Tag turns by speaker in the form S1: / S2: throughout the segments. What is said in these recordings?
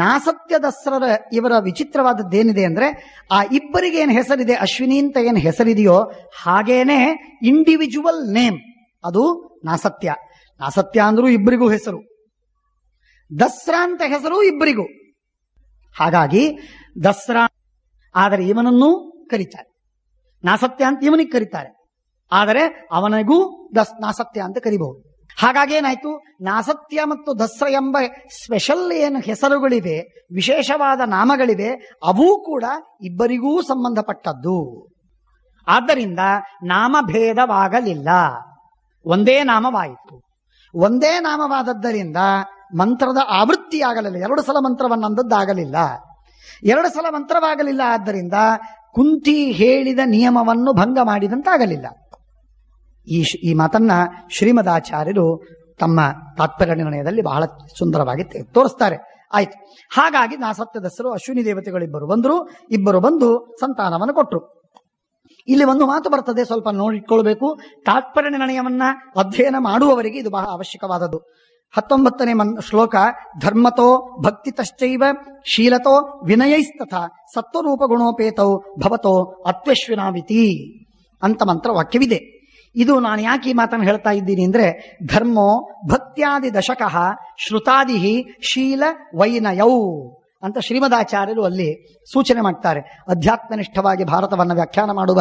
S1: ನಾಸತ್ಯ ದಸರರ ಇವರ ವಿಚಿತ್ರವಾದದ್ದೇನಿದೆ ಅಂದ್ರೆ ಆ ಇಬ್ಬರಿಗೆ ಏನು ಹೆಸರಿದೆ ಅಶ್ವಿನಿ ಅಂತ ಏನು ಹೆಸರಿದೆಯೋ ಹಾಗೇನೆ ಇಂಡಿವಿಜುವಲ್ ನೇಮ್ ಅದು ನಾಸತ್ಯ ನಾಸತ್ಯ ಅಂದ್ರೂ ಇಬ್ಬರಿಗೂ ಹೆಸರು ದಸರಾ ಅಂತ ಹೆಸರು ಇಬ್ಬರಿಗೂ ಹಾಗಾಗಿ ದಸರಾ ಆದರೆ ಇವನನ್ನು ಕರೀತಾರೆ ನಾಸತ್ಯ ಅಂತ ಇವನಿಗೆ ಕರೀತಾರೆ ಆದರೆ ಅವನಿಗೂ ದಸ್ ನಾಸತ್ಯ ಅಂತ ಕರಿಬಹುದು ಹಾಗಾಗಿ ಏನಾಯ್ತು ನಾಸತ್ಯ ಮತ್ತು ದಸ್ರ ಎಂಬ ಸ್ಪೆಷಲ್ ಏನು ಹೆಸರುಗಳಿವೆ ವಿಶೇಷವಾದ ನಾಮಗಳಿವೆ ಅವೂ ಕೂಡ ಇಬ್ಬರಿಗೂ ಸಂಬಂಧಪಟ್ಟದ್ದು ಆದ್ದರಿಂದ ನಾಮಭೇದವಾಗಲಿಲ್ಲ ಒಂದೇ ನಾಮವಾಯಿತು ಒಂದೇ ನಾಮವಾದದ್ದರಿಂದ ಮಂತ್ರದ ಆವೃತ್ತಿಯಾಗಲಿಲ್ಲ ಎರಡು ಸಲ ಮಂತ್ರವನ್ನಂದದ್ದಾಗಲಿಲ್ಲ ಎರಡು ಸಲ ಮಂತ್ರವಾಗಲಿಲ್ಲ ಆದ್ದರಿಂದ ಕುಂತಿ ಹೇಳಿದ ನಿಯಮವನ್ನು ಭಂಗ ಮಾಡಿದಂತಾಗಲಿಲ್ಲ ಈ ಈ ಮಾತನ್ನ ಶ್ರೀಮದಾಚಾರ್ಯರು ತಮ್ಮ ತಾತ್ಪರ್ಯ ನಿರ್ಣಯದಲ್ಲಿ ಬಹಳ ಸುಂದರವಾಗಿ ತೋರಿಸ್ತಾರೆ ಆಯ್ತು ಹಾಗಾಗಿ ನಾ ಸತ್ಯದಸರು ಅಶ್ವಿನಿ ದೇವತೆಗಳು ಇಬ್ಬರು ಬಂದರು ಇಬ್ಬರು ಬಂದು ಸಂತಾನವನ್ನು ಕೊಟ್ಟರು ಇಲ್ಲಿ ಒಂದು ಮಾತು ಬರ್ತದೆ ಸ್ವಲ್ಪ ನೋಡಿಟ್ಕೊಳ್ಬೇಕು ತಾತ್ಪರ್ಯ ನಿರ್ಣಯವನ್ನ ಅಧ್ಯಯನ ಮಾಡುವವರಿಗೆ ಇದು ಬಹಳ ಅವಶ್ಯಕವಾದದ್ದು ಹತ್ತೊಂಬತ್ತನೇ ಮನ್ ಶ್ಲೋಕ ಧರ್ಮತೋ ಭಕ್ತಿ ತಶ್ಚೈವ ಶೀಲತೋ ವಿನಯೈಸ್ತಥ ಸತ್ವರೂಪ ಗುಣೋಪೇತೋ ಭವತೋ ಅತ್ವಶ್ವಿನಾವಿತಿ ಅಂತ ಮಂತ್ರ ವಾಕ್ಯವಿದೆ ಇದು ನಾನು ಯಾಕೆ ಈ ಮಾತನ್ನು ಹೇಳ್ತಾ ಇದ್ದೀನಿ ಅಂದ್ರೆ ಧರ್ಮೋ ಭಕ್ತ್ಯಾದಿ ದಶಕಃ ಶ್ರುತಾದಿ ಶೀಲ ವೈನಯೌ ಅಂತ ಶ್ರೀಮದಾಚಾರ್ಯರು ಅಲ್ಲಿ ಸೂಚನೆ ಮಾಡ್ತಾರೆ ಅಧ್ಯಾತ್ಮನಿಷ್ಠವಾಗಿ ಭಾರತವನ್ನು ವ್ಯಾಖ್ಯಾನ ಮಾಡುವ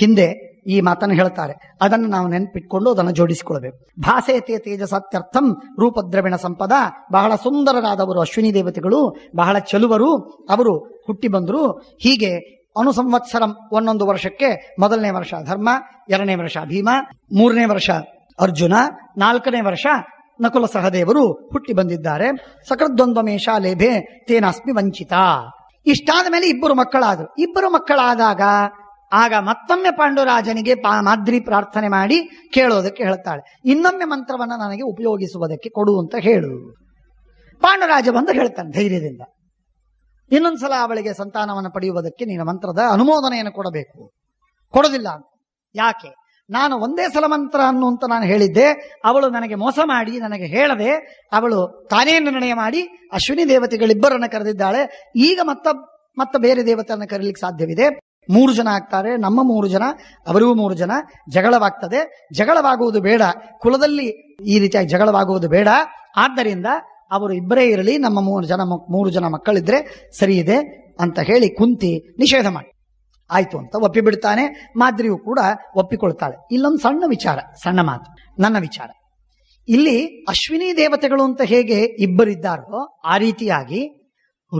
S1: ಹಿಂದೆ ಈ ಮಾತನ್ನು ಹೇಳ್ತಾರೆ ಅದನ್ನು ನಾವು ನೆನ್ಪಿಟ್ಕೊಂಡು ಅದನ್ನು ಜೋಡಿಸಿಕೊಳ್ಬೇಕು ಭಾಸೇತೆ ತೇಜಸಾತ್ಯರ್ಥಂ ರೂಪದ್ರವಿಣ ಸಂಪದ ಬಹಳ ಸುಂದರರಾದವರು ಅಶ್ವಿನಿ ದೇವತೆಗಳು ಬಹಳ ಚಲುವರು ಅವರು ಹುಟ್ಟಿ ಬಂದರು ಹೀಗೆ ಅನುಸಂವತ್ಸರಂ ಒಂದೊಂದು ವರ್ಷಕ್ಕೆ ಮೊದಲನೇ ವರ್ಷ ಧರ್ಮ ಎರಡನೇ ವರ್ಷ ಭೀಮ ಮೂರನೇ ವರ್ಷ ಅರ್ಜುನ ನಾಲ್ಕನೇ ವರ್ಷ ನಕುಲ ಸಹದೇವರು ಹುಟ್ಟಿ ಬಂದಿದ್ದಾರೆ ಸಕೃದ್ವಂದ್ವಮೇಶ ಲೇಭೆ ತೇನಾಸ್ಮಿ ವಂಚಿತ ಇಷ್ಟಾದ ಮೇಲೆ ಇಬ್ಬರು ಮಕ್ಕಳಾದರು ಇಬ್ಬರು ಮಕ್ಕಳಾದಾಗ ಆಗ ಮತ್ತೊಮ್ಮೆ ಪಾಂಡುರಾಜನಿಗೆ ಪಾ ಮಾದ್ರಿ ಪ್ರಾರ್ಥನೆ ಮಾಡಿ ಕೇಳೋದಕ್ಕೆ ಹೇಳ್ತಾಳೆ ಇನ್ನೊಮ್ಮೆ ಮಂತ್ರವನ್ನು ನನಗೆ ಉಪಯೋಗಿಸುವುದಕ್ಕೆ ಕೊಡು ಅಂತ ಹೇಳು ಪಾಂಡುರಾಜ ಬಂದು ಹೇಳ್ತಾನೆ ಧೈರ್ಯದಿಂದ ಇನ್ನೊಂದ್ಸಲ ಅವಳಿಗೆ ಸಂತಾನವನ್ನು ಪಡೆಯುವುದಕ್ಕೆ ನೀನು ಮಂತ್ರದ ಅನುಮೋದನೆಯನ್ನು ಕೊಡಬೇಕು ಕೊಡೋದಿಲ್ಲ ಯಾಕೆ ನಾನು ಒಂದೇ ಸಲ ಮಂತ್ರ ಅನ್ನು ಅಂತ ನಾನು ಹೇಳಿದ್ದೆ ಅವಳು ನನಗೆ ಮೋಸ ಮಾಡಿ ನನಗೆ ಹೇಳದೆ ಅವಳು ತಾನೇ ನಿರ್ಣಯ ಮಾಡಿ ಅಶ್ವಿನಿ ದೇವತೆಗಳಿಬ್ಬರನ್ನು ಕರೆದಿದ್ದಾಳೆ ಈಗ ಮತ್ತ ಮತ್ತ ಬೇರೆ ದೇವತೆಯನ್ನು ಕರೀಲಿಕ್ಕೆ ಸಾಧ್ಯವಿದೆ ಮೂರು ಜನ ಆಗ್ತಾರೆ ನಮ್ಮ ಮೂರು ಜನ ಅವರಿಗೂ ಮೂರು ಜನ ಜಗಳವಾಗ್ತದೆ ಜಗಳವಾಗುವುದು ಬೇಡ ಕುಲದಲ್ಲಿ ಈ ರೀತಿಯಾಗಿ ಜಗಳವಾಗುವುದು ಬೇಡ ಆದ್ದರಿಂದ ಅವರು ಇಬ್ಬರೇ ಇರಲಿ ನಮ್ಮ ಮೂರು ಜನ ಮೂರು ಜನ ಮಕ್ಕಳಿದ್ರೆ ಸರಿ ಇದೆ ಅಂತ ಹೇಳಿ ಕುಂತಿ ನಿಷೇಧ ಮಾಡಿ ಆಯ್ತು ಅಂತ ಒಪ್ಪಿಬಿಡ್ತಾನೆ ಮಾದ್ರಿಯು ಕೂಡ ಒಪ್ಪಿಕೊಳ್ತಾಳೆ ಇಲ್ಲೊಂದು ಸಣ್ಣ ವಿಚಾರ ಸಣ್ಣ ಮಾತು ನನ್ನ ವಿಚಾರ ಇಲ್ಲಿ ಅಶ್ವಿನಿ ದೇವತೆಗಳು ಅಂತ ಹೇಗೆ ಇಬ್ಬರಿದ್ದಾರೋ ಆ ರೀತಿಯಾಗಿ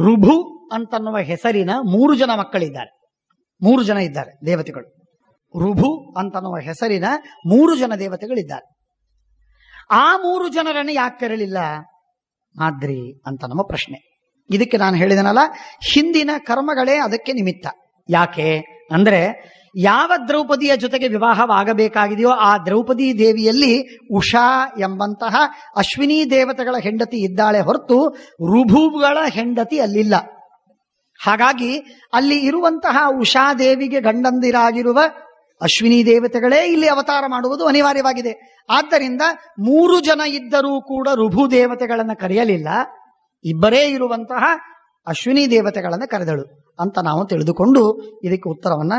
S1: ರುಭು ಅಂತನ್ನುವ ಹೆಸರಿನ ಮೂರು ಜನ ಮಕ್ಕಳಿದ್ದಾರೆ ಮೂರು ಜನ ಇದ್ದಾರೆ ದೇವತೆಗಳು ರುಭು ಅಂತನ್ನುವ ಹೆಸರಿನ ಮೂರು ಜನ ದೇವತೆಗಳಿದ್ದಾರೆ ಆ ಮೂರು ಜನರನ್ನು ಯಾಕೆ ಕರೆಯಲಿಲ್ಲ ಆದ್ರಿ ಅಂತ ನಮ್ಮ ಪ್ರಶ್ನೆ ಇದಕ್ಕೆ ನಾನು ಹೇಳಿದನಲ್ಲ ಹಿಂದಿನ ಕರ್ಮಗಳೇ ಅದಕ್ಕೆ ನಿಮಿತ್ತ ಯಾಕೆ ಅಂದ್ರೆ ಯಾವ ದ್ರೌಪದಿಯ ಜೊತೆಗೆ ವಿವಾಹವಾಗಬೇಕಾಗಿದೆಯೋ ಆ ದ್ರೌಪದಿ ದೇವಿಯಲ್ಲಿ ಉಷಾ ಎಂಬಂತಹ ಅಶ್ವಿನಿ ದೇವತೆಗಳ ಹೆಂಡತಿ ಇದ್ದಾಳೆ ಹೊರತು ರುಭುಗಳ ಹೆಂಡತಿ ಅಲ್ಲಿಲ್ಲ ಹಾಗಾಗಿ ಅಲ್ಲಿ ಇರುವಂತಹ ಉಷಾದೇವಿಗೆ ಗಂಡಂದಿರಾಗಿರುವ ಅಶ್ವಿನಿ ದೇವತೆಗಳೇ ಇಲ್ಲಿ ಅವತಾರ ಮಾಡುವುದು ಅನಿವಾರ್ಯವಾಗಿದೆ ಆದ್ದರಿಂದ ಮೂರು ಜನ ಇದ್ದರೂ ಕೂಡ ರುಭು ದೇವತೆಗಳನ್ನು ಕರೆಯಲಿಲ್ಲ ಇಬ್ಬರೇ ಇರುವಂತಹ ಅಶ್ವಿನಿ ದೇವತೆಗಳನ್ನು ಕರೆದಳು ಅಂತ ನಾವು ತಿಳಿದುಕೊಂಡು ಇದಕ್ಕೆ ಉತ್ತರವನ್ನ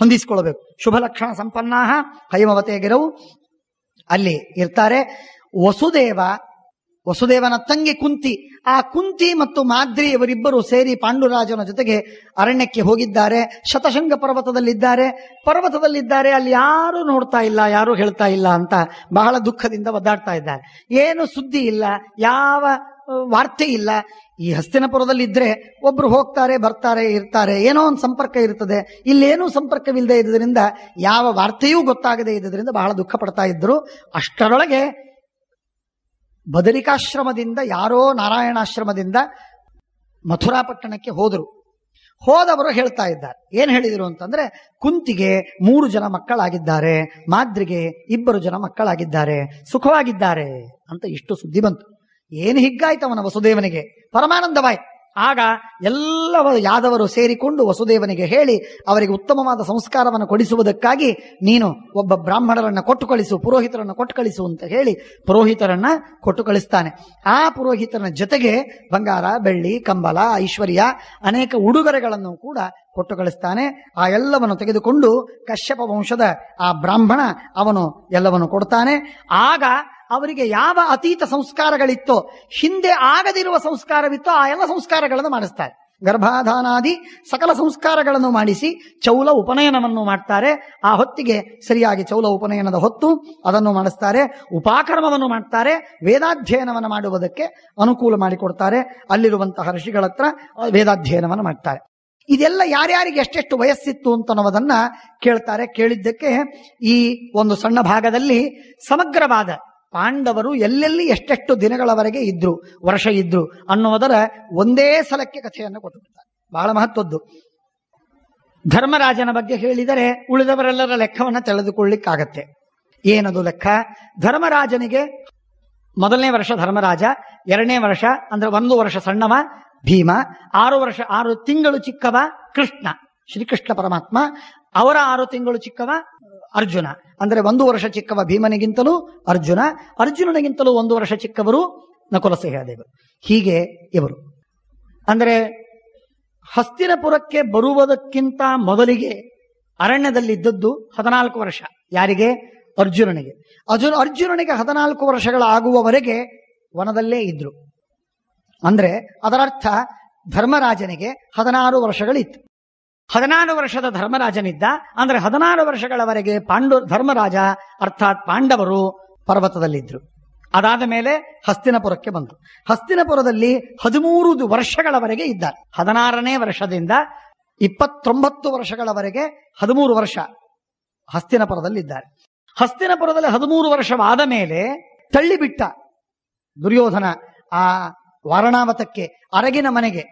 S1: ಹೊಂದಿಸಿಕೊಳ್ಳಬೇಕು ಶುಭ ಲಕ್ಷಣ ಸಂಪನ್ನಾಹ ಹೈಮವತೆ ಗಿರವು ಅಲ್ಲಿ ಇರ್ತಾರೆ ವಸುದೇವ ವಸುದೇವನ ತಂಗಿ ಕುಂತಿ ಆ ಕುಂತಿ ಮತ್ತು ಮಾದ್ರಿ ಇವರಿಬ್ಬರು ಸೇರಿ ಪಾಂಡುರಾಜನ ಜೊತೆಗೆ ಅರಣ್ಯಕ್ಕೆ ಹೋಗಿದ್ದಾರೆ ಶತಶಂಗ ಪರ್ವತದಲ್ಲಿದ್ದಾರೆ ಪರ್ವತದಲ್ಲಿದ್ದಾರೆ ಅಲ್ಲಿ ಯಾರು ನೋಡ್ತಾ ಇಲ್ಲ ಯಾರು ಹೇಳ್ತಾ ಇಲ್ಲ ಅಂತ ಬಹಳ ದುಃಖದಿಂದ ಒದ್ದಾಡ್ತಾ ಇದ್ದಾರೆ ಏನು ಸುದ್ದಿ ಇಲ್ಲ ಯಾವ ವಾರ್ತೆ ಇಲ್ಲ ಈ ಹಸ್ತಿನಪುರದಲ್ಲಿ ಇದ್ರೆ ಒಬ್ರು ಹೋಗ್ತಾರೆ ಬರ್ತಾರೆ ಇರ್ತಾರೆ ಏನೋ ಒಂದು ಸಂಪರ್ಕ ಇರ್ತದೆ ಇಲ್ಲೇನೂ ಸಂಪರ್ಕವಿಲ್ಲದೆ ಇದ್ದರಿಂದ ಯಾವ ವಾರ್ತೆಯೂ ಗೊತ್ತಾಗದೇ ಇದ್ದರಿಂದ ಬಹಳ ದುಃಖ ಪಡ್ತಾ ಇದ್ರು ಅಷ್ಟರೊಳಗೆ ಬದರಿಕಾಶ್ರಮದಿಂದ ಯಾರೋ ನಾರಾಯಣಾಶ್ರಮದಿಂದ ಮಥುರಾ ಪಟ್ಟಣಕ್ಕೆ ಹೋದರು ಹೋದವರು ಹೇಳ್ತಾ ಇದ್ದಾರೆ ಏನು ಹೇಳಿದರು ಅಂತಂದ್ರೆ ಕುಂತಿಗೆ ಮೂರು ಜನ ಮಕ್ಕಳಾಗಿದ್ದಾರೆ ಮಾದ್ರಿಗೆ ಇಬ್ಬರು ಜನ ಮಕ್ಕಳಾಗಿದ್ದಾರೆ ಸುಖವಾಗಿದ್ದಾರೆ ಅಂತ ಇಷ್ಟು ಸುದ್ದಿ ಬಂತು ಏನು ಹಿಗ್ಗಾಯ್ತವನ ವಸುದೇವನಿಗೆ ಪರಮಾನಂದವಾಯ್ತು ಆಗ ಎಲ್ಲವ ಯಾದವರು ಸೇರಿಕೊಂಡು ವಸುದೇವನಿಗೆ ಹೇಳಿ ಅವರಿಗೆ ಉತ್ತಮವಾದ ಸಂಸ್ಕಾರವನ್ನು ಕೊಡಿಸುವುದಕ್ಕಾಗಿ ನೀನು ಒಬ್ಬ ಬ್ರಾಹ್ಮಣರನ್ನು ಕೊಟ್ಟು ಕಳಿಸು ಪುರೋಹಿತರನ್ನು ಕೊಟ್ಟು ಕಳಿಸು ಅಂತ ಹೇಳಿ ಪುರೋಹಿತರನ್ನ ಕೊಟ್ಟು ಕಳಿಸ್ತಾನೆ ಆ ಪುರೋಹಿತರ ಜೊತೆಗೆ ಬಂಗಾರ ಬೆಳ್ಳಿ ಕಂಬಲ ಐಶ್ವರ್ಯ ಅನೇಕ ಉಡುಗೊರೆಗಳನ್ನು ಕೂಡ ಕೊಟ್ಟು ಕಳಿಸ್ತಾನೆ ಆ ಎಲ್ಲವನ್ನು ತೆಗೆದುಕೊಂಡು ಕಶ್ಯಪ ವಂಶದ ಆ ಬ್ರಾಹ್ಮಣ ಅವನು ಎಲ್ಲವನ್ನು ಕೊಡ್ತಾನೆ ಆಗ ಅವರಿಗೆ ಯಾವ ಅತೀತ ಸಂಸ್ಕಾರಗಳಿತ್ತೋ ಹಿಂದೆ ಆಗದಿರುವ ಸಂಸ್ಕಾರವಿತ್ತೋ ಆ ಎಲ್ಲ ಸಂಸ್ಕಾರಗಳನ್ನು ಮಾಡಿಸ್ತಾರೆ ಗರ್ಭಾಧಾನಾದಿ ಸಕಲ ಸಂಸ್ಕಾರಗಳನ್ನು ಮಾಡಿಸಿ ಚೌಲ ಉಪನಯನವನ್ನು ಮಾಡ್ತಾರೆ ಆ ಹೊತ್ತಿಗೆ ಸರಿಯಾಗಿ ಚೌಲ ಉಪನಯನದ ಹೊತ್ತು ಅದನ್ನು ಮಾಡಿಸ್ತಾರೆ ಉಪಾಕ್ರಮವನ್ನು ಮಾಡ್ತಾರೆ ವೇದಾಧ್ಯಯನವನ್ನು ಮಾಡುವುದಕ್ಕೆ ಅನುಕೂಲ ಮಾಡಿಕೊಡ್ತಾರೆ ಅಲ್ಲಿರುವಂತಹ ಋಷಿಗಳ ಹತ್ರ ವೇದಾಧ್ಯಯನವನ್ನು ಮಾಡ್ತಾರೆ ಇದೆಲ್ಲ ಯಾರ್ಯಾರಿಗೆ ಎಷ್ಟೆಷ್ಟು ವಯಸ್ಸಿತ್ತು ಅಂತ ಕೇಳ್ತಾರೆ ಕೇಳಿದ್ದಕ್ಕೆ ಈ ಒಂದು ಸಣ್ಣ ಭಾಗದಲ್ಲಿ ಸಮಗ್ರವಾದ ಪಾಂಡವರು ಎಲ್ಲೆಲ್ಲಿ ಎಷ್ಟೆಷ್ಟು ದಿನಗಳವರೆಗೆ ಇದ್ರು ವರ್ಷ ಇದ್ರು ಅನ್ನೋದರ ಒಂದೇ ಸಲಕ್ಕೆ ಕಥೆಯನ್ನು ಕೊಟ್ಟುಬಿಡ್ತಾರೆ ಬಹಳ ಮಹತ್ವದ್ದು ಧರ್ಮರಾಜನ ಬಗ್ಗೆ ಹೇಳಿದರೆ ಉಳಿದವರೆಲ್ಲರ ಲೆಕ್ಕವನ್ನು ತಿಳಿದುಕೊಳ್ಳಿಕ್ಕಾಗತ್ತೆ ಏನದು ಲೆಕ್ಕ ಧರ್ಮರಾಜನಿಗೆ ಮೊದಲನೇ ವರ್ಷ ಧರ್ಮರಾಜ ಎರಡನೇ ವರ್ಷ ಅಂದ್ರೆ ಒಂದು ವರ್ಷ ಸಣ್ಣವ ಭೀಮ ಆರು ವರ್ಷ ಆರು ತಿಂಗಳು ಚಿಕ್ಕವ ಕೃಷ್ಣ ಶ್ರೀಕೃಷ್ಣ ಪರಮಾತ್ಮ ಅವರ ಆರು ತಿಂಗಳು ಚಿಕ್ಕವ ಅರ್ಜುನ ಅಂದರೆ ಒಂದು ವರ್ಷ ಚಿಕ್ಕವ ಭೀಮನಿಗಿಂತಲೂ ಅರ್ಜುನ ಅರ್ಜುನನಿಗಿಂತಲೂ ಒಂದು ವರ್ಷ ಚಿಕ್ಕವರು ನಕುಲ ಸಹದೇವರು ಹೀಗೆ ಇವರು ಅಂದರೆ ಹಸ್ತಿನಪುರಕ್ಕೆ ಬರುವುದಕ್ಕಿಂತ ಮೊದಲಿಗೆ ಅರಣ್ಯದಲ್ಲಿದ್ದದ್ದು ಹದಿನಾಲ್ಕು ವರ್ಷ ಯಾರಿಗೆ ಅರ್ಜುನನಿಗೆ ಅರ್ಜುನ ಅರ್ಜುನನಿಗೆ ಹದಿನಾಲ್ಕು ವರ್ಷಗಳಾಗುವವರೆಗೆ ವನದಲ್ಲೇ ಇದ್ರು ಅಂದರೆ ಅದರರ್ಥ ಧರ್ಮರಾಜನಿಗೆ ಹದಿನಾರು ವರ್ಷಗಳಿತ್ತು ಹದಿನಾರು ವರ್ಷದ ಧರ್ಮರಾಜನಿದ್ದ ಅಂದರೆ ಹದಿನಾರು ವರ್ಷಗಳವರೆಗೆ ಪಾಂಡು ಧರ್ಮರಾಜ ಅರ್ಥಾತ್ ಪಾಂಡವರು ಪರ್ವತದಲ್ಲಿದ್ದರು ಅದಾದ ಮೇಲೆ ಹಸ್ತಿನಪುರಕ್ಕೆ ಬಂತು ಹಸ್ತಿನಪುರದಲ್ಲಿ ಹದಿಮೂರು ವರ್ಷಗಳವರೆಗೆ ಇದ್ದಾರೆ ಹದಿನಾರನೇ ವರ್ಷದಿಂದ ಇಪ್ಪತ್ತೊಂಬತ್ತು ವರ್ಷಗಳವರೆಗೆ ಹದಿಮೂರು ವರ್ಷ ಇದ್ದಾರೆ ಹಸ್ತಿನಪುರದಲ್ಲಿ ಹದಿಮೂರು ವರ್ಷವಾದ ಮೇಲೆ ತಳ್ಳಿಬಿಟ್ಟ ದುರ್ಯೋಧನ ಆ ವಾರಣಾವತಕ್ಕೆ ಅರಗಿನ ಮನೆಗೆ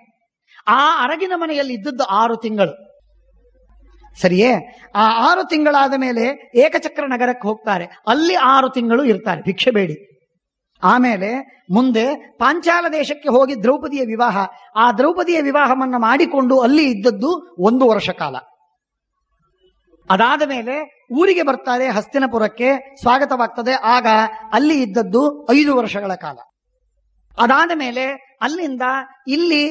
S1: ಆ ಅರಗಿನ ಮನೆಯಲ್ಲಿ ಇದ್ದದ್ದು ಆರು ತಿಂಗಳು ಸರಿಯೇ ಆ ಆರು ತಿಂಗಳಾದ ಮೇಲೆ ಏಕಚಕ್ರ ನಗರಕ್ಕೆ ಹೋಗ್ತಾರೆ ಅಲ್ಲಿ ಆರು ತಿಂಗಳು ಇರ್ತಾರೆ ಭಿಕ್ಷೆ ಬೇಡಿ ಆಮೇಲೆ ಮುಂದೆ ಪಾಂಚಾಲ ದೇಶಕ್ಕೆ ಹೋಗಿ ದ್ರೌಪದಿಯ ವಿವಾಹ ಆ ದ್ರೌಪದಿಯ ವಿವಾಹವನ್ನು ಮಾಡಿಕೊಂಡು ಅಲ್ಲಿ ಇದ್ದದ್ದು ಒಂದು ವರ್ಷ ಕಾಲ ಅದಾದ ಮೇಲೆ ಊರಿಗೆ ಬರ್ತಾರೆ ಹಸ್ತಿನಪುರಕ್ಕೆ ಸ್ವಾಗತವಾಗ್ತದೆ ಆಗ ಅಲ್ಲಿ ಇದ್ದದ್ದು ಐದು ವರ್ಷಗಳ ಕಾಲ ಅದಾದ ಮೇಲೆ ಅಲ್ಲಿಂದ ಇಲ್ಲಿ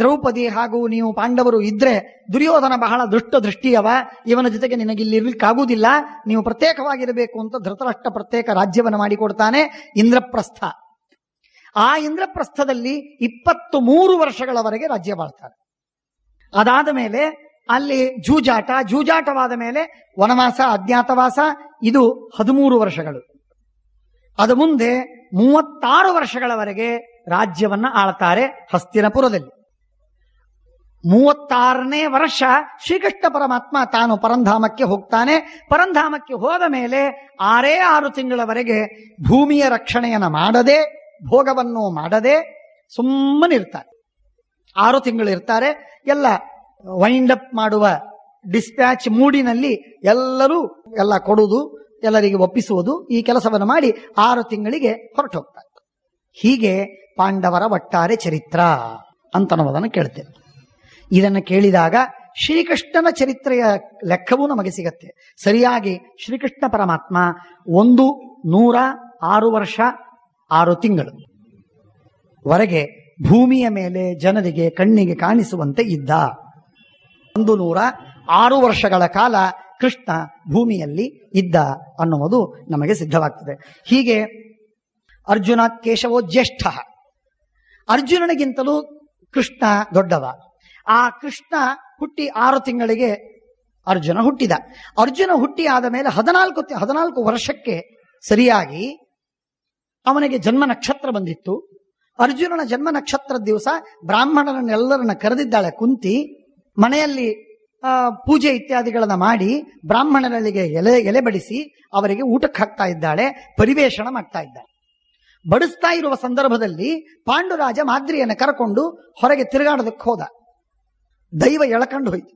S1: ದ್ರೌಪದಿ ಹಾಗೂ ನೀವು ಪಾಂಡವರು ಇದ್ರೆ ದುರ್ಯೋಧನ ಬಹಳ ದುಷ್ಟ ದೃಷ್ಟಿಯವ ಇವನ ಜೊತೆಗೆ ನಿನಗಿಲ್ಲಿರ್ಲಿಕ್ಕಾಗುವುದಿಲ್ಲ ನೀವು ಪ್ರತ್ಯೇಕವಾಗಿರಬೇಕು ಅಂತ ಧೃತರಾಷ್ಟ್ರ ಪ್ರತ್ಯೇಕ ರಾಜ್ಯವನ್ನು ಮಾಡಿಕೊಡ್ತಾನೆ ಇಂದ್ರಪ್ರಸ್ಥ ಆ ಇಂದ್ರಪ್ರಸ್ಥದಲ್ಲಿ ಇಪ್ಪತ್ತು ಮೂರು ವರ್ಷಗಳವರೆಗೆ ರಾಜ್ಯ ಬಾಳ್ತಾರೆ ಅದಾದ ಮೇಲೆ ಅಲ್ಲಿ ಜೂಜಾಟ ಜೂಜಾಟವಾದ ಮೇಲೆ ವನವಾಸ ಅಜ್ಞಾತವಾಸ ಇದು ಹದಿಮೂರು ವರ್ಷಗಳು ಅದು ಮುಂದೆ ಮೂವತ್ತಾರು ವರ್ಷಗಳವರೆಗೆ ರಾಜ್ಯವನ್ನ ಆಳ್ತಾರೆ ಹಸ್ತಿನಪುರದಲ್ಲಿ ಮೂವತ್ತಾರನೇ ವರ್ಷ ಶ್ರೀಕೃಷ್ಣ ಪರಮಾತ್ಮ ತಾನು ಪರಂಧಾಮಕ್ಕೆ ಹೋಗ್ತಾನೆ ಪರಂಧಾಮಕ್ಕೆ ಹೋದ ಮೇಲೆ ಆರೇ ಆರು ತಿಂಗಳವರೆಗೆ ಭೂಮಿಯ ರಕ್ಷಣೆಯನ್ನು ಮಾಡದೆ ಭೋಗವನ್ನು ಮಾಡದೆ ಸುಮ್ಮನಿರ್ತಾರೆ ಆರು ತಿಂಗಳು ಇರ್ತಾರೆ ಎಲ್ಲ ವೈಂಡ್ ಅಪ್ ಮಾಡುವ ಡಿಸ್ಪ್ಯಾಚ್ ಮೂಡಿನಲ್ಲಿ ಎಲ್ಲರೂ ಎಲ್ಲ ಕೊಡುವುದು ಎಲ್ಲರಿಗೆ ಒಪ್ಪಿಸುವುದು ಈ ಕೆಲಸವನ್ನು ಮಾಡಿ ಆರು ತಿಂಗಳಿಗೆ ಹೊರಟು ಹೋಗ್ತಾರೆ ಹೀಗೆ ಪಾಂಡವರ ಒಟ್ಟಾರೆ ಚರಿತ್ರ ಅಂತ ಅದನ್ನು ಕೇಳ್ತೇವೆ ಇದನ್ನು ಕೇಳಿದಾಗ ಶ್ರೀಕೃಷ್ಣನ ಚರಿತ್ರೆಯ ಲೆಕ್ಕವೂ ನಮಗೆ ಸಿಗತ್ತೆ ಸರಿಯಾಗಿ ಶ್ರೀಕೃಷ್ಣ ಪರಮಾತ್ಮ ಒಂದು ನೂರ ಆರು ವರ್ಷ ಆರು ತಿಂಗಳು ವರೆಗೆ ಭೂಮಿಯ ಮೇಲೆ ಜನರಿಗೆ ಕಣ್ಣಿಗೆ ಕಾಣಿಸುವಂತೆ ಇದ್ದ ಒಂದು ನೂರ ಆರು ವರ್ಷಗಳ ಕಾಲ ಕೃಷ್ಣ ಭೂಮಿಯಲ್ಲಿ ಇದ್ದ ಅನ್ನುವುದು ನಮಗೆ ಸಿದ್ಧವಾಗ್ತದೆ ಹೀಗೆ ಅರ್ಜುನ ಕೇಶವೋ ಜ್ಯೇಷ್ಠ ಅರ್ಜುನನಿಗಿಂತಲೂ ಕೃಷ್ಣ ದೊಡ್ಡವ ಆ ಕೃಷ್ಣ ಹುಟ್ಟಿ ಆರು ತಿಂಗಳಿಗೆ ಅರ್ಜುನ ಹುಟ್ಟಿದ ಅರ್ಜುನ ಹುಟ್ಟಿ ಆದ ಮೇಲೆ ಹದಿನಾಲ್ಕು ಹದಿನಾಲ್ಕು ವರ್ಷಕ್ಕೆ ಸರಿಯಾಗಿ ಅವನಿಗೆ ಜನ್ಮ ನಕ್ಷತ್ರ ಬಂದಿತ್ತು ಅರ್ಜುನನ ಜನ್ಮ ನಕ್ಷತ್ರ ದಿವಸ ಬ್ರಾಹ್ಮಣರನ್ನೆಲ್ಲರನ್ನ ಕರೆದಿದ್ದಾಳೆ ಕುಂತಿ ಮನೆಯಲ್ಲಿ ಪೂಜೆ ಇತ್ಯಾದಿಗಳನ್ನ ಮಾಡಿ ಬ್ರಾಹ್ಮಣರಲ್ಲಿಗೆ ಎಲೆ ಎಲೆ ಬಡಿಸಿ ಅವರಿಗೆ ಊಟಕ್ಕೆ ಹಾಕ್ತಾ ಇದ್ದಾಳೆ ಪರಿವೇಷಣ ಮಾಡ್ತಾ ಇದ್ದಾಳೆ ಬಡಿಸ್ತಾ ಇರುವ ಸಂದರ್ಭದಲ್ಲಿ ಪಾಂಡುರಾಜ ಮಾದ್ರಿಯನ್ನು ಕರಕೊಂಡು ಹೊರಗೆ ತಿರುಗಾಡೋದಕ್ಕೆ ಹೋದ ದೈವ ಎಳಕೊಂಡು ಹೋಯ್ತು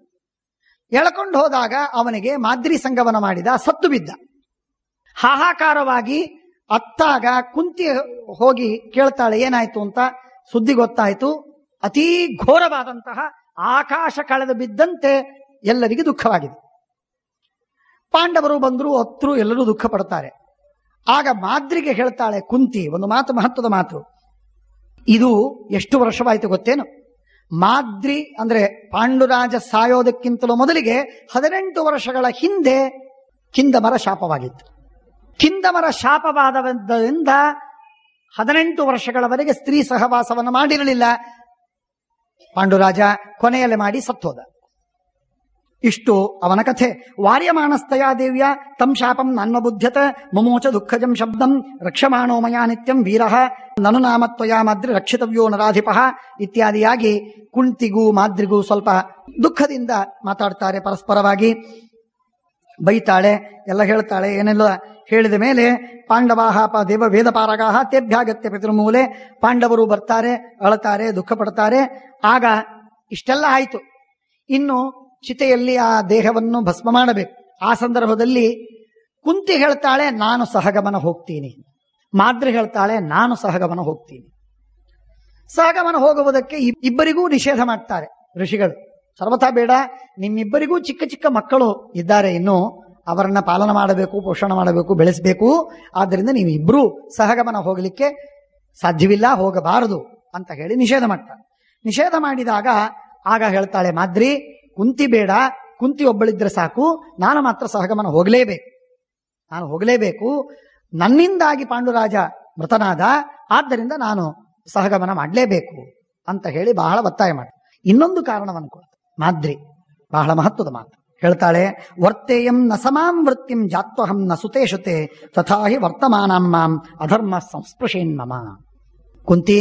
S1: ಎಳಕೊಂಡು ಹೋದಾಗ ಅವನಿಗೆ ಮಾದ್ರಿ ಸಂಗಮನ ಮಾಡಿದ ಸತ್ತು ಬಿದ್ದ ಹಾಹಾಕಾರವಾಗಿ ಅತ್ತಾಗ ಕುಂತಿ ಹೋಗಿ ಕೇಳ್ತಾಳೆ ಏನಾಯ್ತು ಅಂತ ಸುದ್ದಿ ಗೊತ್ತಾಯ್ತು ಅತೀ ಘೋರವಾದಂತಹ ಆಕಾಶ ಕಳೆದು ಬಿದ್ದಂತೆ ಎಲ್ಲರಿಗೆ ದುಃಖವಾಗಿದೆ ಪಾಂಡವರು ಬಂದರೂ ಹತ್ರು ಎಲ್ಲರೂ ದುಃಖ ಪಡ್ತಾರೆ ಆಗ ಮಾದ್ರಿಗೆ ಹೇಳ್ತಾಳೆ ಕುಂತಿ ಒಂದು ಮಾತು ಮಹತ್ವದ ಮಾತು ಇದು ಎಷ್ಟು ವರ್ಷವಾಯಿತು ಗೊತ್ತೇನು ಮಾದ್ರಿ ಅಂದ್ರೆ ಪಾಂಡುರಾಜ ಸಾಯೋದಕ್ಕಿಂತಲೂ ಮೊದಲಿಗೆ ಹದಿನೆಂಟು ವರ್ಷಗಳ ಹಿಂದೆ ಕಿಂದಮರ ಶಾಪವಾಗಿತ್ತು ಕಿಂದಮರ ಶಾಪವಾದದ್ದರಿಂದ ಹದಿನೆಂಟು ವರ್ಷಗಳವರೆಗೆ ಸ್ತ್ರೀ ಸಹವಾಸವನ್ನು ಮಾಡಿರಲಿಲ್ಲ ಪಾಂಡುರಾಜ ಕೊನೆಯಲ್ಲಿ ಮಾಡಿ ಸತ್ತೋದ ಇಷ್ಟು ಅವನ ಕಥೆ ವಾರ್ಯಮಾನಸ್ತಯಾ ದೇವ್ಯ ತಂ ಶಾಪಂ ನಾನ್ಮ ಬುದ್ಧತ ಮುಮೋಚ ದುಃಖಜಂ ಶಬ್ದಂ ರಕ್ಷಮಾಣೋ ನಿತ್ಯಂ ವೀರಃ ನನು ನಾಮತ್ವಯ ಮಾದ್ರಿ ರಕ್ಷಿತವ್ಯೋ ನರಾಧಿಪ ಇತ್ಯಾದಿಯಾಗಿ ಕುಂತಿಗೂ ಮಾದ್ರಿಗೂ ಸ್ವಲ್ಪ ದುಃಖದಿಂದ ಮಾತಾಡ್ತಾರೆ ಪರಸ್ಪರವಾಗಿ ಬೈತಾಳೆ ಎಲ್ಲ ಹೇಳ್ತಾಳೆ ಏನೆಲ್ಲ ಹೇಳಿದ ಮೇಲೆ ಪಾಂಡವಾಹ ದೇವ ವೇದ ಪಾರಗಾಹ ತೇಭ್ಯಾಗತ್ಯ ಪಿತೃಮೂಲೆ ಪಾಂಡವರು ಬರ್ತಾರೆ ಅಳತಾರೆ ದುಃಖ ಪಡ್ತಾರೆ ಆಗ ಇಷ್ಟೆಲ್ಲ ಆಯ್ತು ಇನ್ನು ಚಿತೆಯಲ್ಲಿ ಆ ದೇಹವನ್ನು ಭಸ್ಮ ಮಾಡಬೇಕು ಆ ಸಂದರ್ಭದಲ್ಲಿ ಕುಂತಿ ಹೇಳ್ತಾಳೆ ನಾನು ಸಹಗಮನ ಹೋಗ್ತೀನಿ ಮಾದ್ರಿ ಹೇಳ್ತಾಳೆ ನಾನು ಸಹಗಮನ ಹೋಗ್ತೀನಿ ಸಹಗಮನ ಹೋಗುವುದಕ್ಕೆ ಇಬ್ಬರಿಗೂ ನಿಷೇಧ ಮಾಡ್ತಾರೆ ಋಷಿಗಳು ಸರ್ವಥಾ ಬೇಡ ನಿಮ್ಮಿಬ್ಬರಿಗೂ ಚಿಕ್ಕ ಚಿಕ್ಕ ಮಕ್ಕಳು ಇದ್ದಾರೆ ಇನ್ನು ಅವರನ್ನ ಪಾಲನೆ ಮಾಡಬೇಕು ಪೋಷಣ ಮಾಡಬೇಕು ಬೆಳೆಸಬೇಕು ಆದ್ದರಿಂದ ನೀವು ಇಬ್ಬರೂ ಸಹಗಮನ ಹೋಗಲಿಕ್ಕೆ ಸಾಧ್ಯವಿಲ್ಲ ಹೋಗಬಾರದು ಅಂತ ಹೇಳಿ ನಿಷೇಧ ಮಾಡ್ತಾರೆ ನಿಷೇಧ ಮಾಡಿದಾಗ ಆಗ ಹೇಳ್ತಾಳೆ ಮಾದ್ರಿ ಕುಂತಿ ಬೇಡ ಕುಂತಿ ಒಬ್ಬಳಿದ್ರೆ ಸಾಕು ನಾನು ಮಾತ್ರ ಸಹಗಮನ ಹೋಗಲೇಬೇಕು ನಾನು ಹೋಗಲೇಬೇಕು ನನ್ನಿಂದಾಗಿ ಪಾಂಡುರಾಜ ಮೃತನಾದ ಆದ್ದರಿಂದ ನಾನು ಸಹಗಮನ ಮಾಡಲೇಬೇಕು ಅಂತ ಹೇಳಿ ಬಹಳ ಒತ್ತಾಯ ಮಾಡಿ ಇನ್ನೊಂದು ಕಾರಣವನ್ನು ಮಾದ್ರಿ ಬಹಳ ಮಹತ್ವದ ಮಾತು ಹೇಳ್ತಾಳೆ ವರ್ತೇಯಂ ನ ಸಮಾಂ ವೃತ್ತಿಂ ಜಾತ್ವಹಂ ನ ಸುತೆ ತಥಾಹಿ ಮಾಂ ಅಧರ್ಮ ಸಂಸ್ಪೃಶೇನ್ ಮಮ ಕುಂತಿ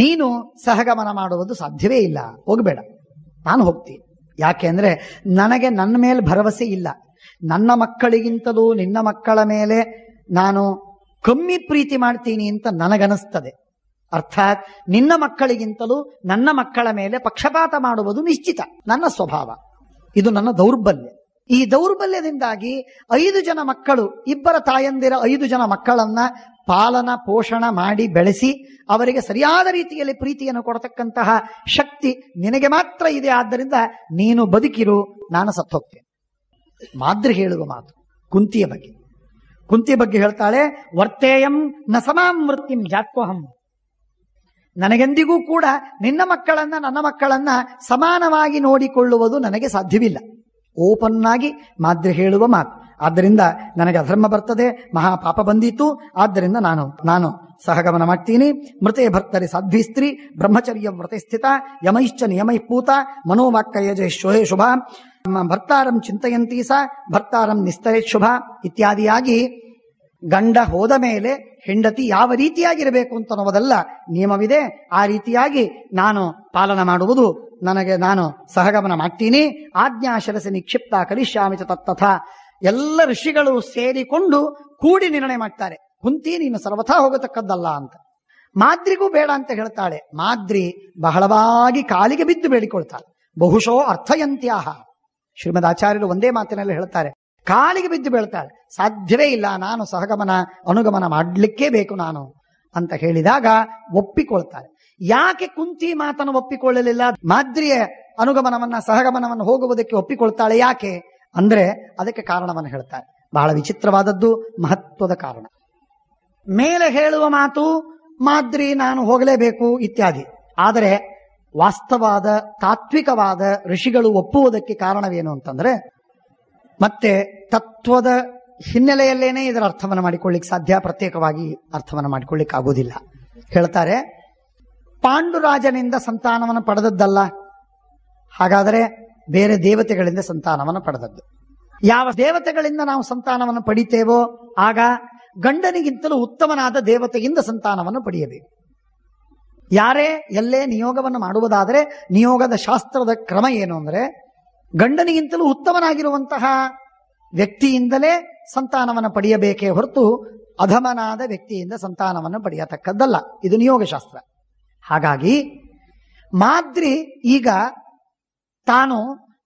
S1: ನೀನು ಸಹಗಮನ ಮಾಡುವುದು ಸಾಧ್ಯವೇ ಇಲ್ಲ ಹೋಗಬೇಡ ನಾನು ಹೋಗ್ತೀನಿ ಯಾಕೆ ಅಂದ್ರೆ ನನಗೆ ನನ್ನ ಮೇಲೆ ಭರವಸೆ ಇಲ್ಲ ನನ್ನ ಮಕ್ಕಳಿಗಿಂತಲೂ ನಿನ್ನ ಮಕ್ಕಳ ಮೇಲೆ ನಾನು ಕಮ್ಮಿ ಪ್ರೀತಿ ಮಾಡ್ತೀನಿ ಅಂತ ನನಗನಿಸ್ತದೆ ಅರ್ಥಾತ್ ನಿನ್ನ ಮಕ್ಕಳಿಗಿಂತಲೂ ನನ್ನ ಮಕ್ಕಳ ಮೇಲೆ ಪಕ್ಷಪಾತ ಮಾಡುವುದು ನಿಶ್ಚಿತ ನನ್ನ ಸ್ವಭಾವ ಇದು ನನ್ನ ದೌರ್ಬಲ್ಯ ಈ ದೌರ್ಬಲ್ಯದಿಂದಾಗಿ ಐದು ಜನ ಮಕ್ಕಳು ಇಬ್ಬರ ತಾಯಂದಿರ ಐದು ಜನ ಮಕ್ಕಳನ್ನ ಪಾಲನ ಪೋಷಣ ಮಾಡಿ ಬೆಳೆಸಿ ಅವರಿಗೆ ಸರಿಯಾದ ರೀತಿಯಲ್ಲಿ ಪ್ರೀತಿಯನ್ನು ಕೊಡತಕ್ಕಂತಹ ಶಕ್ತಿ ನಿನಗೆ ಮಾತ್ರ ಇದೆ ಆದ್ದರಿಂದ ನೀನು ಬದುಕಿರು ನಾನು ಸತ್ತೋಗ್ತೇನೆ ಮಾದ್ರಿ ಹೇಳುವ ಮಾತು ಕುಂತಿಯ ಬಗ್ಗೆ ಕುಂತಿ ಬಗ್ಗೆ ಹೇಳ್ತಾಳೆ ವರ್ತೇಯಂ ನ ಸಮಾಂ ವೃತ್ತಿಂ ಜಾತ್ವಹಂ ನನಗೆಂದಿಗೂ ಕೂಡ ನಿನ್ನ ಮಕ್ಕಳನ್ನ ನನ್ನ ಮಕ್ಕಳನ್ನ ಸಮಾನವಾಗಿ ನೋಡಿಕೊಳ್ಳುವುದು ನನಗೆ ಸಾಧ್ಯವಿಲ್ಲ ಓಪನ್ ಆಗಿ ಮಾದ್ರೆ ಹೇಳುವ ಮಾತು ಆದ್ದರಿಂದ ನನಗೆ ಅಧರ್ಮ ಬರ್ತದೆ ಮಹಾಪಾಪ ಬಂದಿತ್ತು ಆದ್ದರಿಂದ ನಾನು ನಾನು ಸಹಗಮನ ಮಾಡ್ತೀನಿ ಮೃತೆ ಭರ್ತರಿ ಸಾಧ್ವಿ ಸ್ತ್ರೀ ಬ್ರಹ್ಮಚರ್ಯ ವ್ರತೆ ಸ್ಥಿತ ಯಮೈಶ್ಚ ನಿಯಮೈ ಪೂತ ಮನೋವಾಕ್ಯಯಜ ಶೋಹೇ ಶುಭ ಭರ್ತಾರಂ ಚಿಂತೆಯಂತೀ ಸ ಭರ್ತಾರಂ ನಿಸ್ತರೇ ಶುಭ ಇತ್ಯಾದಿಯಾಗಿ ಗಂಡ ಹೋದ ಮೇಲೆ ಹೆಂಡತಿ ಯಾವ ರೀತಿಯಾಗಿರಬೇಕು ಅಂತ ಅನ್ನೋದಲ್ಲ ನಿಯಮವಿದೆ ಆ ರೀತಿಯಾಗಿ ನಾನು ಪಾಲನ ಮಾಡುವುದು ನನಗೆ ನಾನು ಸಹಗಮನ ಮಾಡ್ತೀನಿ ಶಿರಸಿ ನಿಕ್ಷಿಪ್ತ ಕಲಿಶ್ಯಾಮಿತ ತತ್ತಥ ಎಲ್ಲ ಋಷಿಗಳು ಸೇರಿಕೊಂಡು ಕೂಡಿ ನಿರ್ಣಯ ಮಾಡ್ತಾರೆ ಕುಂತಿ ನೀನು ಸರ್ವಥಾ ಹೋಗತಕ್ಕದ್ದಲ್ಲ ಅಂತ ಮಾದ್ರಿಗೂ ಬೇಡ ಅಂತ ಹೇಳ್ತಾಳೆ ಮಾದ್ರಿ ಬಹಳವಾಗಿ ಕಾಲಿಗೆ ಬಿದ್ದು ಬೇಡಿಕೊಳ್ತಾಳೆ ಬಹುಶೋ ಅರ್ಥಯಂತ್ಯಾಹ ಶ್ರೀಮದ್ ಆಚಾರ್ಯರು ಒಂದೇ ಮಾತಿನಲ್ಲಿ ಹೇಳ್ತಾರೆ ಕಾಲಿಗೆ ಬಿದ್ದು ಬೇಳ್ತಾಳೆ ಸಾಧ್ಯವೇ ಇಲ್ಲ ನಾನು ಸಹಗಮನ ಅನುಗಮನ ಮಾಡಲಿಕ್ಕೇ ಬೇಕು ನಾನು ಅಂತ ಹೇಳಿದಾಗ ಒಪ್ಪಿಕೊಳ್ತಾಳೆ ಯಾಕೆ ಕುಂತಿ ಮಾತನ್ನು ಒಪ್ಪಿಕೊಳ್ಳಲಿಲ್ಲ ಮಾದ್ರಿಯ ಅನುಗಮನವನ್ನ ಸಹಗಮನವನ್ನು ಹೋಗುವುದಕ್ಕೆ ಒಪ್ಪಿಕೊಳ್ತಾಳೆ ಯಾಕೆ ಅಂದ್ರೆ ಅದಕ್ಕೆ ಕಾರಣವನ್ನು ಹೇಳ್ತಾರೆ ಬಹಳ ವಿಚಿತ್ರವಾದದ್ದು ಮಹತ್ವದ ಕಾರಣ ಮೇಲೆ ಹೇಳುವ ಮಾತು ಮಾದ್ರಿ ನಾನು ಹೋಗಲೇಬೇಕು ಇತ್ಯಾದಿ ಆದರೆ ವಾಸ್ತವಾದ ತಾತ್ವಿಕವಾದ ಋಷಿಗಳು ಒಪ್ಪುವುದಕ್ಕೆ ಕಾರಣವೇನು ಅಂತಂದ್ರೆ ಮತ್ತೆ ತತ್ವದ ಹಿನ್ನೆಲೆಯಲ್ಲೇನೆ ಇದರ ಅರ್ಥವನ್ನು ಮಾಡಿಕೊಳ್ಳಿಕ್ ಸಾಧ್ಯ ಪ್ರತ್ಯೇಕವಾಗಿ ಅರ್ಥವನ್ನು ಮಾಡಿಕೊಳ್ಳಿಕ್ ಆಗೋದಿಲ್ಲ ಹೇಳ್ತಾರೆ ಪಾಂಡುರಾಜನಿಂದ ಸಂತಾನವನ್ನು ಪಡೆದದ್ದಲ್ಲ ಹಾಗಾದರೆ ಬೇರೆ ದೇವತೆಗಳಿಂದ ಸಂತಾನವನ್ನು ಪಡೆದದ್ದು ಯಾವ ದೇವತೆಗಳಿಂದ ನಾವು ಸಂತಾನವನ್ನು ಪಡಿತೇವೋ ಆಗ ಗಂಡನಿಗಿಂತಲೂ ಉತ್ತಮನಾದ ದೇವತೆಯಿಂದ ಸಂತಾನವನ್ನು ಪಡೆಯಬೇಕು ಯಾರೇ ಎಲ್ಲೇ ನಿಯೋಗವನ್ನು ಮಾಡುವುದಾದರೆ ನಿಯೋಗದ ಶಾಸ್ತ್ರದ ಕ್ರಮ ಏನು ಅಂದರೆ ಗಂಡನಿಗಿಂತಲೂ ಉತ್ತಮನಾಗಿರುವಂತಹ ವ್ಯಕ್ತಿಯಿಂದಲೇ ಸಂತಾನವನ್ನು ಪಡೆಯಬೇಕೇ ಹೊರತು ಅಧಮನಾದ ವ್ಯಕ್ತಿಯಿಂದ ಸಂತಾನವನ್ನು ಪಡೆಯತಕ್ಕದ್ದಲ್ಲ ಇದು ನಿಯೋಗಶಾಸ್ತ್ರ ಹಾಗಾಗಿ ಮಾದ್ರಿ ಈಗ ತಾನು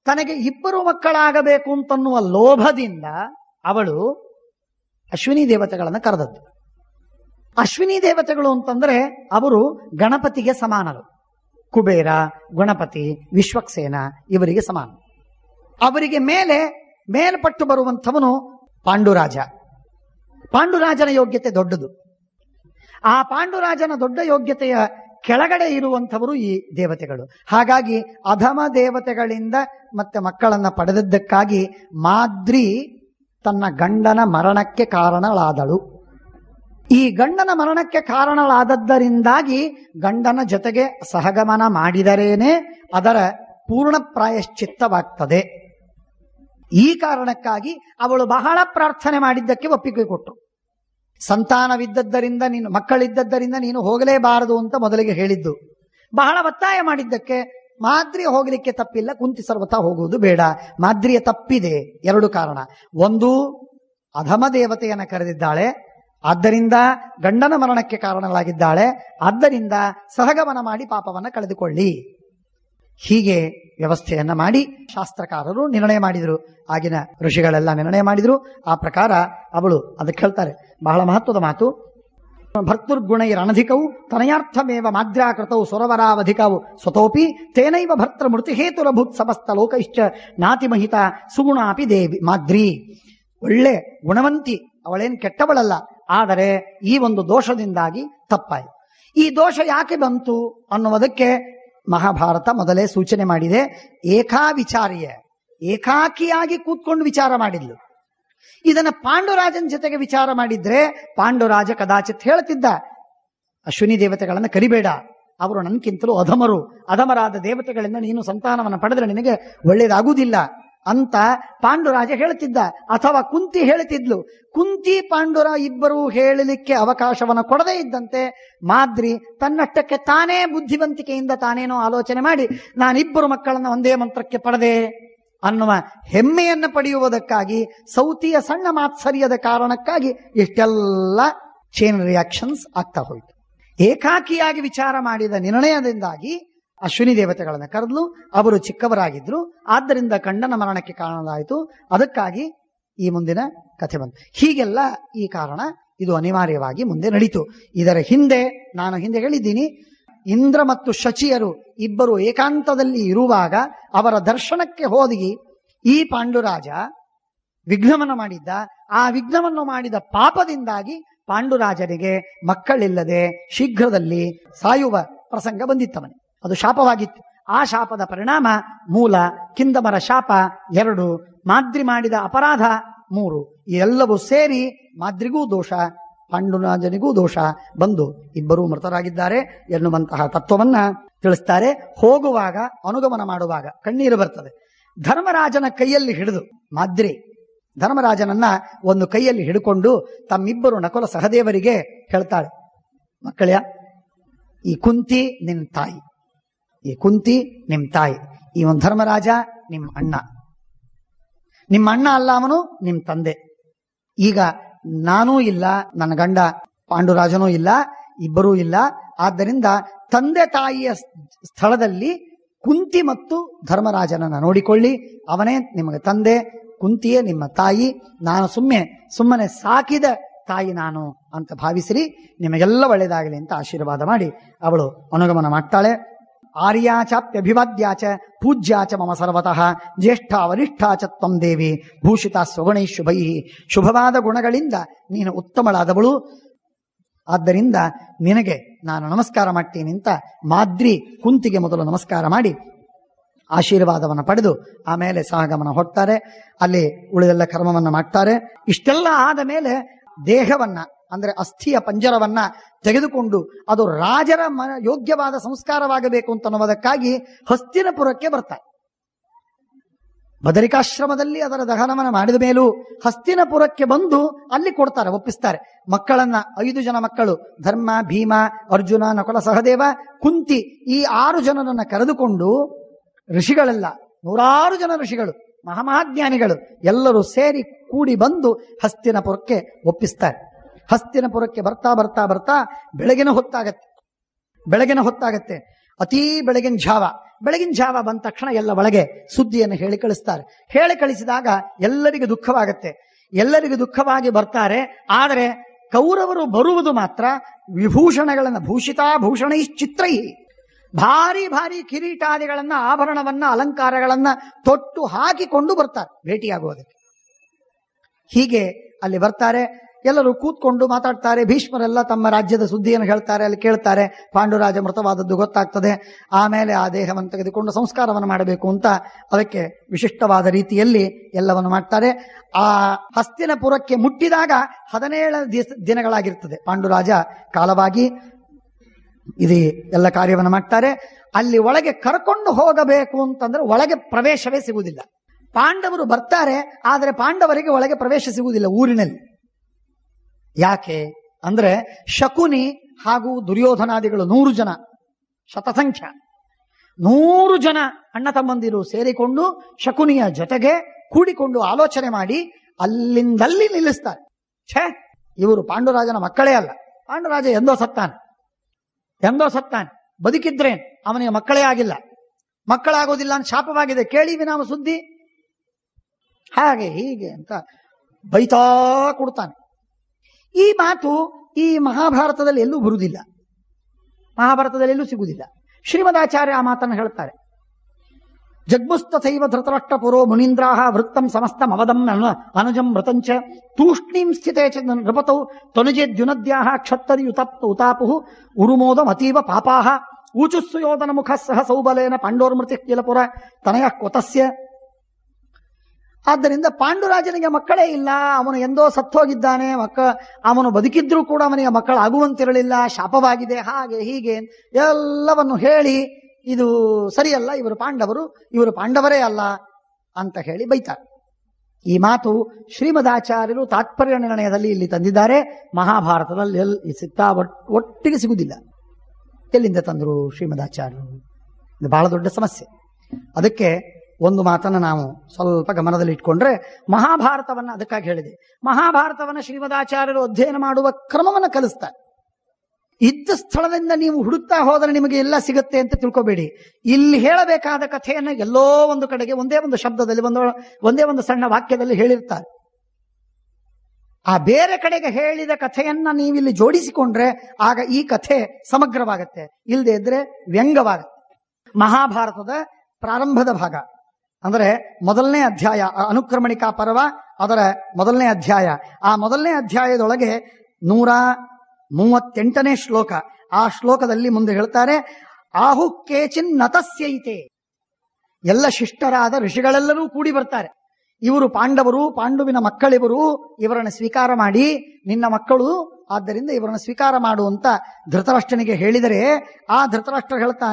S1: ತನಗೆ ಇಬ್ಬರು ಮಕ್ಕಳಾಗಬೇಕು ಅಂತನ್ನುವ ಲೋಭದಿಂದ ಅವಳು ಅಶ್ವಿನಿ ದೇವತೆಗಳನ್ನು ಕರೆದದ್ದು ಅಶ್ವಿನಿ ದೇವತೆಗಳು ಅಂತಂದ್ರೆ ಅವರು ಗಣಪತಿಗೆ ಸಮಾನರು ಕುಬೇರ ಗಣಪತಿ ವಿಶ್ವಕ್ಸೇನ ಇವರಿಗೆ ಸಮಾನ ಅವರಿಗೆ ಮೇಲೆ ಮೇಲ್ಪಟ್ಟು ಬರುವಂಥವನು ಪಾಂಡುರಾಜ ಪಾಂಡುರಾಜನ ಯೋಗ್ಯತೆ ದೊಡ್ಡದು ಆ ಪಾಂಡುರಾಜನ ದೊಡ್ಡ ಯೋಗ್ಯತೆಯ ಕೆಳಗಡೆ ಇರುವಂಥವರು ಈ ದೇವತೆಗಳು ಹಾಗಾಗಿ ಅಧಮ ದೇವತೆಗಳಿಂದ ಮತ್ತೆ ಮಕ್ಕಳನ್ನ ಪಡೆದದ್ದಕ್ಕಾಗಿ ಮಾದ್ರಿ ತನ್ನ ಗಂಡನ ಮರಣಕ್ಕೆ ಕಾರಣಳಾದಳು ಈ ಗಂಡನ ಮರಣಕ್ಕೆ ಕಾರಣಳಾದದ್ದರಿಂದಾಗಿ ಗಂಡನ ಜೊತೆಗೆ ಸಹಗಮನ ಮಾಡಿದರೇನೆ ಅದರ ಪೂರ್ಣ ಪ್ರಾಯಶ್ಚಿತ್ತವಾಗ್ತದೆ ಈ ಕಾರಣಕ್ಕಾಗಿ ಅವಳು ಬಹಳ ಪ್ರಾರ್ಥನೆ ಮಾಡಿದ್ದಕ್ಕೆ ಒಪ್ಪಿಗೆ ಕೊಟ್ಟರು ಸಂತಾನವಿದ್ದದ್ದರಿಂದ ನೀನು ಮಕ್ಕಳಿದ್ದದ್ದರಿಂದ ನೀನು ಹೋಗಲೇಬಾರದು ಅಂತ ಮೊದಲಿಗೆ ಹೇಳಿದ್ದು ಬಹಳ ಒತ್ತಾಯ ಮಾಡಿದ್ದಕ್ಕೆ ಮಾದ್ರಿಯ ಹೋಗಲಿಕ್ಕೆ ತಪ್ಪಿಲ್ಲ ಕುಂತಿ ಸರ್ವತ ಹೋಗುವುದು ಬೇಡ ಮಾದ್ರಿಯ ತಪ್ಪಿದೆ ಎರಡು ಕಾರಣ ಒಂದು ಅಧಮ ದೇವತೆಯನ್ನು ಕರೆದಿದ್ದಾಳೆ ಆದ್ದರಿಂದ ಗಂಡನ ಮರಣಕ್ಕೆ ಕಾರಣಗಳಾಗಿದ್ದಾಳೆ ಆದ್ದರಿಂದ ಸಹಗಮನ ಮಾಡಿ ಪಾಪವನ್ನು ಕಳೆದುಕೊಳ್ಳಿ ಹೀಗೆ ವ್ಯವಸ್ಥೆಯನ್ನ ಮಾಡಿ ಶಾಸ್ತ್ರಕಾರರು ನಿರ್ಣಯ ಮಾಡಿದರು ಆಗಿನ ಋಷಿಗಳೆಲ್ಲ ನಿರ್ಣಯ ಮಾಡಿದರು ಆ ಪ್ರಕಾರ ಅವಳು ಅದಕ್ಕೆ ಹೇಳ್ತಾರೆ ಬಹಳ ಮಹತ್ವದ ಮಾತು ಅನಧಿಕವು ತನಯಾರ್ಥಮೇವ ಮಾದ್ರಾಕೃತವು ಸುರವರಾವಧಿಕವು ಸ್ವತೋಪಿ ತೇನೈವ ಭರ್ತೃ ಮೃತಿಹೇತುರಭೂತ್ ಸಮಸ್ತ ಲೋಕೈಶ್ಚ ನಾತಿಮಹಿತ ಸುಗುಣಾಪಿ ದೇವಿ ಮಾದ್ರಿ ಒಳ್ಳೆ ಗುಣವಂತಿ ಅವಳೇನ್ ಕೆಟ್ಟವಳಲ್ಲ ಆದರೆ ಈ ಒಂದು ದೋಷದಿಂದಾಗಿ ತಪ್ಪಾಯ ಈ ದೋಷ ಯಾಕೆ ಬಂತು ಅನ್ನುವುದಕ್ಕೆ ಮಹಾಭಾರತ ಮೊದಲೇ ಸೂಚನೆ ಮಾಡಿದೆ ಏಕಾ ವಿಚಾರಿಯ ಏಕಾಕಿಯಾಗಿ ಕೂತ್ಕೊಂಡು ವಿಚಾರ ಮಾಡಿದ್ಲು ಇದನ್ನ ಪಾಂಡುರಾಜನ ಜೊತೆಗೆ ವಿಚಾರ ಮಾಡಿದ್ರೆ ಪಾಂಡುರಾಜ ಕದಾಚಿತ್ ಹೇಳ್ತಿದ್ದ ಅಶ್ವಿನಿ ದೇವತೆಗಳನ್ನ ಕರಿಬೇಡ ಅವರು ನನ್ಕಿಂತಲೂ ಅಧಮರು ಅಧಮರಾದ ದೇವತೆಗಳಿಂದ ನೀನು ಸಂತಾನವನ್ನು ಪಡೆದ್ರೆ ನಿನಗೆ ಒಳ್ಳೇದಾಗುವುದಿಲ್ಲ ಅಂತ ಪಾಂಡುರಾಜ ಹೇಳ್ತಿದ್ದ ಅಥವಾ ಕುಂತಿ ಹೇಳ್ತಿದ್ಲು ಕುಂತಿ ಪಾಂಡುರ ಇಬ್ಬರು ಹೇಳಲಿಕ್ಕೆ ಅವಕಾಶವನ್ನ ಕೊಡದೇ ಇದ್ದಂತೆ ಮಾದ್ರಿ ತನ್ನಷ್ಟಕ್ಕೆ ತಾನೇ ಬುದ್ಧಿವಂತಿಕೆಯಿಂದ ತಾನೇನೋ ಆಲೋಚನೆ ಮಾಡಿ ನಾನಿಬ್ಬರು ಮಕ್ಕಳನ್ನ ಒಂದೇ ಮಂತ್ರಕ್ಕೆ ಪಡೆದೆ ಅನ್ನುವ ಹೆಮ್ಮೆಯನ್ನು ಪಡೆಯುವುದಕ್ಕಾಗಿ ಸೌತಿಯ ಸಣ್ಣ ಮಾತ್ಸರ್ಯದ ಕಾರಣಕ್ಕಾಗಿ ಇಷ್ಟೆಲ್ಲ ಚೇನ್ ರಿಯಾಕ್ಷನ್ಸ್ ಆಗ್ತಾ ಹೋಯಿತು ಏಕಾಕಿಯಾಗಿ ವಿಚಾರ ಮಾಡಿದ ನಿರ್ಣಯದಿಂದಾಗಿ ಅಶ್ವಿನಿ ದೇವತೆಗಳನ್ನು ಕರೆದಲು ಅವರು ಚಿಕ್ಕವರಾಗಿದ್ರು ಆದ್ದರಿಂದ ಕಂಡನ ಮರಣಕ್ಕೆ ಕಾರಣದಾಯಿತು ಅದಕ್ಕಾಗಿ ಈ ಮುಂದಿನ ಕಥೆ ಬಂತು ಹೀಗೆಲ್ಲ ಈ ಕಾರಣ ಇದು ಅನಿವಾರ್ಯವಾಗಿ ಮುಂದೆ ನಡೀತು ಇದರ ಹಿಂದೆ ನಾನು ಹಿಂದೆ ಹೇಳಿದ್ದೀನಿ ಇಂದ್ರ ಮತ್ತು ಶಚಿಯರು ಇಬ್ಬರು ಏಕಾಂತದಲ್ಲಿ ಇರುವಾಗ ಅವರ ದರ್ಶನಕ್ಕೆ ಹೋದಿ ಈ ಪಾಂಡುರಾಜ ವಿಘ್ನವನ್ನು ಮಾಡಿದ್ದ ಆ ವಿಘ್ನವನ್ನು ಮಾಡಿದ ಪಾಪದಿಂದಾಗಿ ಪಾಂಡುರಾಜರಿಗೆ ಮಕ್ಕಳಿಲ್ಲದೆ ಶೀಘ್ರದಲ್ಲಿ ಸಾಯುವ ಪ್ರಸಂಗ ಬಂದಿತ್ತವನು ಅದು ಶಾಪವಾಗಿತ್ತು ಆ ಶಾಪದ ಪರಿಣಾಮ ಮೂಲ ಕಿಂದಮರ ಶಾಪ ಎರಡು ಮಾದ್ರಿ ಮಾಡಿದ ಅಪರಾಧ ಮೂರು ಎಲ್ಲವೂ ಸೇರಿ ಮಾದ್ರಿಗೂ ದೋಷ ಪಾಂಡುರಾಜನಿಗೂ ದೋಷ ಬಂದು ಇಬ್ಬರೂ ಮೃತರಾಗಿದ್ದಾರೆ ಎನ್ನುವಂತಹ ತತ್ವವನ್ನ ತಿಳಿಸ್ತಾರೆ ಹೋಗುವಾಗ ಅನುಗಮನ ಮಾಡುವಾಗ ಕಣ್ಣೀರು ಬರ್ತದೆ ಧರ್ಮರಾಜನ ಕೈಯಲ್ಲಿ ಹಿಡಿದು ಮಾದ್ರಿ ಧರ್ಮರಾಜನನ್ನ ಒಂದು ಕೈಯಲ್ಲಿ ಹಿಡ್ಕೊಂಡು ತಮ್ಮಿಬ್ಬರು ನಕುಲ ಸಹದೇವರಿಗೆ ಹೇಳ್ತಾಳೆ ಮಕ್ಕಳ್ಯ ಈ ಕುಂತಿ ನಿಮ್ ತಾಯಿ ಈ ಕುಂತಿ ನಿಮ್ ತಾಯಿ ಒಂದು ಧರ್ಮರಾಜ ನಿಮ್ ಅಣ್ಣ ನಿಮ್ಮ ಅಣ್ಣ ಅಲ್ಲ ಅವನು ನಿಮ್ ತಂದೆ ಈಗ ನಾನೂ ಇಲ್ಲ ನನ್ನ ಗಂಡ ಪಾಂಡುರಾಜನೂ ಇಲ್ಲ ಇಬ್ಬರೂ ಇಲ್ಲ ಆದ್ದರಿಂದ ತಂದೆ ತಾಯಿಯ ಸ್ಥಳದಲ್ಲಿ ಕುಂತಿ ಮತ್ತು ಧರ್ಮರಾಜನನ್ನ ನೋಡಿಕೊಳ್ಳಿ ಅವನೇ ನಿಮಗೆ ತಂದೆ ಕುಂತಿಯೇ ನಿಮ್ಮ ತಾಯಿ ನಾನು ಸುಮ್ಮನೆ ಸುಮ್ಮನೆ ಸಾಕಿದ ತಾಯಿ ನಾನು ಅಂತ ಭಾವಿಸಿರಿ ನಿಮಗೆಲ್ಲ ಒಳ್ಳೆಯದಾಗಲಿ ಅಂತ ಆಶೀರ್ವಾದ ಮಾಡಿ ಅವಳು ಅನುಗಮನ ಮಾಡ್ತಾಳೆ ಆರ್ಯಾಚಾಪ್ಯಭಿವಾದ್ಯಾಚ ಪೂಜ್ಯಾಚ ಮಮ ಸರ್ವತಃ ಜ್ಯೇಷ್ಠ ವರಿಷ್ಠಾಚ ಚತ್ವಂ ದೇವಿ ಭೂಷಿತ ಸ್ವಗುಣೈ ಶುಭೈ ಶುಭವಾದ ಗುಣಗಳಿಂದ ನೀನು ಉತ್ತಮಳಾದವಳು ಆದ್ದರಿಂದ ನಿನಗೆ ನಾನು ನಮಸ್ಕಾರ ಮಾಡ್ತೀನಿ ಅಂತ ಮಾದ್ರಿ ಕುಂತಿಗೆ ಮೊದಲು ನಮಸ್ಕಾರ ಮಾಡಿ ಆಶೀರ್ವಾದವನ್ನು ಪಡೆದು ಆಮೇಲೆ ಸಹಗಮನ ಹೊಡ್ತಾರೆ ಅಲ್ಲಿ ಉಳಿದೆಲ್ಲ ಕರ್ಮವನ್ನು ಮಾಡ್ತಾರೆ ಇಷ್ಟೆಲ್ಲ ಆದ ಮೇಲೆ ದೇಹವನ್ನ ಅಂದರೆ ಅಸ್ಥಿಯ ಪಂಜರವನ್ನ ತೆಗೆದುಕೊಂಡು ಅದು ರಾಜರ ಯೋಗ್ಯವಾದ ಸಂಸ್ಕಾರವಾಗಬೇಕು ಅಂತ ಅನ್ನೋದಕ್ಕಾಗಿ ಹಸ್ತಿನಪುರಕ್ಕೆ ಬರ್ತಾರೆ ಬದರಿಕಾಶ್ರಮದಲ್ಲಿ ಅದರ ದಹನಮನ ಮಾಡಿದ ಮೇಲೂ ಹಸ್ತಿನಪುರಕ್ಕೆ ಬಂದು ಅಲ್ಲಿ ಕೊಡ್ತಾರೆ ಒಪ್ಪಿಸ್ತಾರೆ ಮಕ್ಕಳನ್ನ ಐದು ಜನ ಮಕ್ಕಳು ಧರ್ಮ ಭೀಮ ಅರ್ಜುನ ನಕುಲ ಸಹದೇವ ಕುಂತಿ ಈ ಆರು ಜನರನ್ನ ಕರೆದುಕೊಂಡು ಋಷಿಗಳೆಲ್ಲ ನೂರಾರು ಜನ ಋಷಿಗಳು ಮಹಾಮಹಾಜ್ಞಾನಿಗಳು ಎಲ್ಲರೂ ಸೇರಿ ಕೂಡಿ ಬಂದು ಹಸ್ತಿನಪುರಕ್ಕೆ ಒಪ್ಪಿಸ್ತಾರೆ ಹಸ್ತಿನಪುರಕ್ಕೆ ಬರ್ತಾ ಬರ್ತಾ ಬರ್ತಾ ಬೆಳಗಿನ ಹೊತ್ತಾಗತ್ತೆ ಬೆಳಗಿನ ಹೊತ್ತಾಗತ್ತೆ ಅತೀ ಬೆಳಗಿನ ಜಾವ ಬೆಳಗಿನ ಜಾವ ಬಂದ ತಕ್ಷಣ ಎಲ್ಲ ಒಳಗೆ ಸುದ್ದಿಯನ್ನು ಹೇಳಿ ಕಳಿಸ್ತಾರೆ ಹೇಳಿ ಕಳಿಸಿದಾಗ ಎಲ್ಲರಿಗೂ ದುಃಖವಾಗತ್ತೆ ಎಲ್ಲರಿಗೂ ದುಃಖವಾಗಿ ಬರ್ತಾರೆ ಆದರೆ ಕೌರವರು ಬರುವುದು ಮಾತ್ರ ವಿಭೂಷಣಗಳನ್ನು ಭೂಷಿತಾಭೂಷಣ ಚಿತ್ರೈ ಭಾರಿ ಭಾರಿ ಕಿರೀಟಾದಿಗಳನ್ನ ಆಭರಣವನ್ನ ಅಲಂಕಾರಗಳನ್ನ ತೊಟ್ಟು ಹಾಕಿಕೊಂಡು ಬರ್ತಾರೆ ಭೇಟಿಯಾಗುವುದಕ್ಕೆ ಹೀಗೆ ಅಲ್ಲಿ ಬರ್ತಾರೆ ಎಲ್ಲರೂ ಕೂತ್ಕೊಂಡು ಮಾತಾಡ್ತಾರೆ ಭೀಷ್ಮರೆಲ್ಲ ತಮ್ಮ ರಾಜ್ಯದ ಸುದ್ದಿಯನ್ನು ಹೇಳ್ತಾರೆ ಅಲ್ಲಿ ಕೇಳ್ತಾರೆ ಪಾಂಡುರಾಜ ಮೃತವಾದದ್ದು ಗೊತ್ತಾಗ್ತದೆ ಆಮೇಲೆ ಆ ದೇಹವನ್ನು ತೆಗೆದುಕೊಂಡು ಸಂಸ್ಕಾರವನ್ನು ಮಾಡಬೇಕು ಅಂತ ಅದಕ್ಕೆ ವಿಶಿಷ್ಟವಾದ ರೀತಿಯಲ್ಲಿ ಎಲ್ಲವನ್ನು ಮಾಡ್ತಾರೆ ಆ ಹಸ್ತಿನಪುರಕ್ಕೆ ಮುಟ್ಟಿದಾಗ ಹದಿನೇಳು ದಿನಗಳಾಗಿರ್ತದೆ ಪಾಂಡುರಾಜ ಕಾಲವಾಗಿ ಇದು ಎಲ್ಲ ಕಾರ್ಯವನ್ನು ಮಾಡ್ತಾರೆ ಅಲ್ಲಿ ಒಳಗೆ ಕರ್ಕೊಂಡು ಹೋಗಬೇಕು ಅಂತಂದ್ರೆ ಒಳಗೆ ಪ್ರವೇಶವೇ ಸಿಗುವುದಿಲ್ಲ ಪಾಂಡವರು ಬರ್ತಾರೆ ಆದರೆ ಪಾಂಡವರಿಗೆ ಒಳಗೆ ಪ್ರವೇಶ ಸಿಗುವುದಿಲ್ಲ ಊರಿನಲ್ಲಿ ಯಾಕೆ ಅಂದ್ರೆ ಶಕುನಿ ಹಾಗೂ ದುರ್ಯೋಧನಾದಿಗಳು ನೂರು ಜನ ಶತಸಂಖ್ಯ ನೂರು ಜನ ಅಣ್ಣ ತಮ್ಮಂದಿರು ಸೇರಿಕೊಂಡು ಶಕುನಿಯ ಜೊತೆಗೆ ಕೂಡಿಕೊಂಡು ಆಲೋಚನೆ ಮಾಡಿ ಅಲ್ಲಿಂದಲ್ಲಿ ನಿಲ್ಲಿಸ್ತಾರೆ ಛೇ ಇವರು ಪಾಂಡುರಾಜನ ಮಕ್ಕಳೇ ಅಲ್ಲ ಪಾಂಡುರಾಜ ಎಂದೋ ಸತ್ತಾನೆ ಎಂದೋ ಸತ್ತಾನೆ ಬದುಕಿದ್ರೇನ್ ಅವನಿಗೆ ಮಕ್ಕಳೇ ಆಗಿಲ್ಲ ಮಕ್ಕಳಾಗೋದಿಲ್ಲ ಅಂತ ಶಾಪವಾಗಿದೆ ಕೇಳಿ ವಿನಾಮ ಸುದ್ದಿ ಹಾಗೆ ಹೀಗೆ ಅಂತ ಬೈತಾ ಕೊಡ್ತಾನೆ ಈ ಮಾತು ಈ ಮಹಾಭಾರತದಲ್ಲಿ ಎಲ್ಲೂ ಬರುವುದಿಲ್ಲ ಮಹಾಭಾರತದಲ್ಲಿ ಎಲ್ಲೂ ಸಿಗುವುದಿಲ್ಲ ಶ್ರೀಮದಾಚಾರ್ಯ ಆ ಮಾತನ್ನು ಹೇಳ್ತಾರೆ ಜಗ್ಮುಸ್ತಥೈವ ಧೃತರಾಷ್ಟ್ರ ಪುರೋ ಮುನೀಂದ್ರಾಹ ವೃತ್ತಂ ಸಮಸ್ತ ಮವದಂ ಅನುಜಂ ಮೃತಂಚ ತೂಷ್ಣೀಂ ಸ್ಥಿತೆ ನೃಪತೌ ತೊನುಜೇದ್ಯುನದ್ಯಾಹ ಕ್ಷತ್ತರಿಯುತ ಉತಾಪು ಉರುಮೋದ ಅತೀವ ಪಾಪಾಹ ಊಚುಸ್ಸುಯೋಧನ ಮುಖ ಸಹ ಸೌಬಲೇನ ಪಾಂಡೋರ್ಮೃತಿ ಕಿಲಪುರ ತನಯ ಕೊತಸ್ಯ ಆದ್ದರಿಂದ ಪಾಂಡುರಾಜನಿಗೆ ಮಕ್ಕಳೇ ಇಲ್ಲ ಅವನು ಎಂದೋ ಸತ್ತೋಗಿದ್ದಾನೆ ಮಕ್ಕ ಅವನು ಬದುಕಿದ್ರೂ ಕೂಡ ಅವನಿಗೆ ಮಕ್ಕಳು ಆಗುವಂತಿರಲಿಲ್ಲ ಶಾಪವಾಗಿದೆ ಹಾಗೆ ಹೀಗೆ ಎಲ್ಲವನ್ನು ಹೇಳಿ ಇದು ಸರಿಯಲ್ಲ ಇವರು ಪಾಂಡವರು ಇವರು ಪಾಂಡವರೇ ಅಲ್ಲ ಅಂತ ಹೇಳಿ ಬೈತಾರೆ ಈ ಮಾತು ಶ್ರೀಮದಾಚಾರ್ಯರು ತಾತ್ಪರ್ಯ ನಿರ್ಣಯದಲ್ಲಿ ಇಲ್ಲಿ ತಂದಿದ್ದಾರೆ ಮಹಾಭಾರತದಲ್ಲಿ ಎಲ್ಲಿ ಸಿಗ್ತಾ ಒಟ್ಟಿಗೆ ಸಿಗುವುದಿಲ್ಲ ಎಲ್ಲಿಂದ ತಂದರು ಶ್ರೀಮದಾಚಾರ್ಯರು ಇದು ಬಹಳ ದೊಡ್ಡ ಸಮಸ್ಯೆ ಅದಕ್ಕೆ ಒಂದು ಮಾತನ್ನು ನಾವು ಸ್ವಲ್ಪ ಗಮನದಲ್ಲಿ ಇಟ್ಕೊಂಡ್ರೆ ಮಹಾಭಾರತವನ್ನ ಅದಕ್ಕಾಗಿ ಹೇಳಿದೆ ಮಹಾಭಾರತವನ್ನ ಶ್ರೀಮದಾಚಾರ್ಯರು ಅಧ್ಯಯನ ಮಾಡುವ ಕ್ರಮವನ್ನು ಕಲಿಸ್ತಾರೆ ಇದ್ದ ಸ್ಥಳದಿಂದ ನೀವು ಹುಡುಕ್ತಾ ಹೋದರೆ ನಿಮಗೆ ಎಲ್ಲ ಸಿಗುತ್ತೆ ಅಂತ ತಿಳ್ಕೊಬೇಡಿ ಇಲ್ಲಿ ಹೇಳಬೇಕಾದ ಕಥೆಯನ್ನು ಎಲ್ಲೋ ಒಂದು ಕಡೆಗೆ ಒಂದೇ ಒಂದು ಶಬ್ದದಲ್ಲಿ ಒಂದು ಒಂದೇ ಒಂದು ಸಣ್ಣ ವಾಕ್ಯದಲ್ಲಿ ಹೇಳಿರ್ತಾರೆ ಆ ಬೇರೆ ಕಡೆಗೆ ಹೇಳಿದ ಕಥೆಯನ್ನ ನೀವಿಲ್ಲಿ ಜೋಡಿಸಿಕೊಂಡ್ರೆ ಆಗ ಈ ಕಥೆ ಸಮಗ್ರವಾಗತ್ತೆ ಇಲ್ಲದೆ ಇದ್ರೆ ವ್ಯಂಗವಾಗತ್ತೆ ಮಹಾಭಾರತದ ಪ್ರಾರಂಭದ ಭಾಗ ಅಂದರೆ ಮೊದಲನೇ ಅಧ್ಯಾಯ ಅನುಕ್ರಮಣಿಕಾ ಪರ್ವ ಅದರ ಮೊದಲನೇ ಅಧ್ಯಾಯ ಆ ಮೊದಲನೇ ಅಧ್ಯಾಯದೊಳಗೆ ನೂರ ಮೂವತ್ತೆಂಟನೇ ಶ್ಲೋಕ ಆ ಶ್ಲೋಕದಲ್ಲಿ ಮುಂದೆ ಹೇಳ್ತಾರೆ ಆಹು ಕೇಚಿನ್ ನತಸ್ಯೈತೆ ಎಲ್ಲ ಶಿಷ್ಟರಾದ ಋಷಿಗಳೆಲ್ಲರೂ ಕೂಡಿ ಬರ್ತಾರೆ ಇವರು ಪಾಂಡವರು ಪಾಂಡುವಿನ ಮಕ್ಕಳಿವರು ಇವರನ್ನು ಸ್ವೀಕಾರ ಮಾಡಿ ನಿನ್ನ ಮಕ್ಕಳು ಆದ್ದರಿಂದ ಇವರನ್ನು ಸ್ವೀಕಾರ ಮಾಡುವಂತ ಧೃತರಾಷ್ಟ್ರನಿಗೆ ಹೇಳಿದರೆ ಆ ಧೃತರಾಷ್ಟ್ರ ಹೇಳ್ತಾ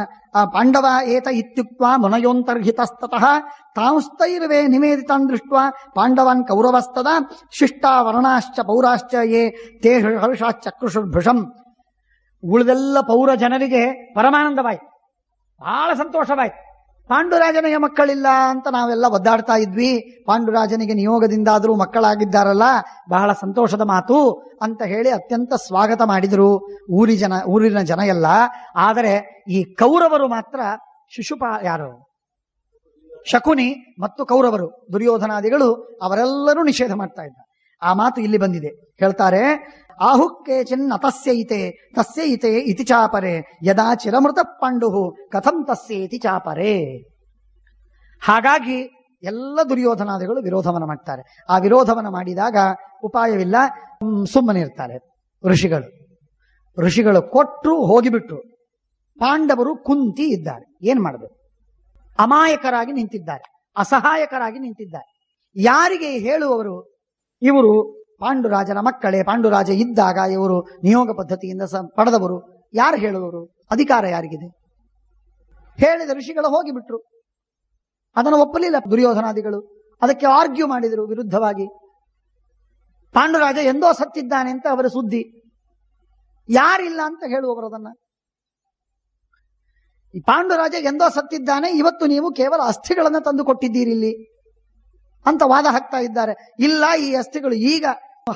S1: ಪಾಂಡವ ಏತ ಇತ್ಯುಕ್ತ ಮುನಯೋಂತರ್ಹಿತಸ್ತತಃ ತಾಂಸ್ತೈರ್ವೇ ನಿವೇದಿತಾನ್ ದೃಷ್ಟ ಪಾಂಡವಾನ್ ಕೌರವಸ್ತದ ಶಿಷ್ಟಾ ವರ್ಣಾಶ್ಚ ಪೌರಾಶ್ಚ ಯೇ ತೇ ಹರ್ಷಾಶ್ಚಕೃಷುರ್ಭೃಷಂ ಉಳಿದೆಲ್ಲ ಪೌರ ಜನರಿಗೆ ಪರಮಾನಂದವಾಯ್ ಬಹಳ ಸಂತೋಷವಾಯ್ತು ಪಾಂಡುರಾಜನಿಗೆ ಮಕ್ಕಳಿಲ್ಲ ಅಂತ ನಾವೆಲ್ಲ ಒದ್ದಾಡ್ತಾ ಇದ್ವಿ ಪಾಂಡುರಾಜನಿಗೆ ನಿಯೋಗದಿಂದಾದರೂ ಮಕ್ಕಳಾಗಿದ್ದಾರಲ್ಲ ಬಹಳ ಸಂತೋಷದ ಮಾತು ಅಂತ ಹೇಳಿ ಅತ್ಯಂತ ಸ್ವಾಗತ ಮಾಡಿದರು ಊರಿ ಜನ ಊರಿನ ಜನ ಎಲ್ಲ ಆದರೆ ಈ ಕೌರವರು ಮಾತ್ರ ಶಿಶುಪ ಯಾರು ಶಕುನಿ ಮತ್ತು ಕೌರವರು ದುರ್ಯೋಧನಾದಿಗಳು ಅವರೆಲ್ಲರೂ ನಿಷೇಧ ಮಾಡ್ತಾ ಇದ್ದ ಆ ಮಾತು ಇಲ್ಲಿ ಬಂದಿದೆ ಹೇಳ್ತಾರೆ ಆಹುಕ್ಕೇಚಿನ್ನತಸ್ಯೈತೆ ತಸ್ಯೈತೆ ಇತಿ ಚಾಪರೆ ಯದಾ ಚಿರಮೃತ ಪಾಂಡು ಕಥಂ ತಸ್ಯ ಇತಿ ಚಾಪರೆ ಹಾಗಾಗಿ ಎಲ್ಲ ದುರ್ಯೋಧನಾದಿಗಳು ವಿರೋಧವನ ಮಾಡ್ತಾರೆ ಆ ವಿರೋಧವನ ಮಾಡಿದಾಗ ಉಪಾಯವಿಲ್ಲ ಸುಮ್ಮನೆ ಇರ್ತಾರೆ ಋಷಿಗಳು ಋಷಿಗಳು ಕೊಟ್ಟರು ಹೋಗಿಬಿಟ್ರು ಪಾಂಡವರು ಕುಂತಿ ಇದ್ದಾರೆ ಏನ್ ಮಾಡಬೇಕು ಅಮಾಯಕರಾಗಿ ನಿಂತಿದ್ದಾರೆ ಅಸಹಾಯಕರಾಗಿ ನಿಂತಿದ್ದಾರೆ ಯಾರಿಗೆ ಹೇಳುವವರು ಇವರು ಪಾಂಡುರಾಜನ ಮಕ್ಕಳೇ ಪಾಂಡುರಾಜ ಇದ್ದಾಗ ಇವರು ನಿಯೋಗ ಪದ್ಧತಿಯಿಂದ ಪಡೆದವರು ಯಾರು ಹೇಳುವವರು ಅಧಿಕಾರ ಯಾರಿಗಿದೆ ಹೇಳಿದ ಋಷಿಗಳು ಹೋಗಿಬಿಟ್ರು ಅದನ್ನು ಒಪ್ಪಲಿಲ್ಲ ದುರ್ಯೋಧನಾದಿಗಳು ಅದಕ್ಕೆ ಆರ್ಗ್ಯೂ ಮಾಡಿದರು ವಿರುದ್ಧವಾಗಿ ಪಾಂಡುರಾಜ ಎಂದೋ ಸತ್ತಿದ್ದಾನೆ ಅಂತ ಅವರ ಸುದ್ದಿ ಯಾರಿಲ್ಲ ಅಂತ ಹೇಳುವವರು ಅದನ್ನ ಈ ಪಾಂಡುರಾಜ ಎಂದೋ ಸತ್ತಿದ್ದಾನೆ ಇವತ್ತು ನೀವು ಕೇವಲ ಅಸ್ಥಿಗಳನ್ನ ತಂದು ಕೊಟ್ಟಿದ್ದೀರಿ ಇಲ್ಲಿ ಅಂತ ವಾದ ಹಾಕ್ತಾ ಇದ್ದಾರೆ ಇಲ್ಲ ಈ ಅಸ್ಥಿಗಳು ಈಗ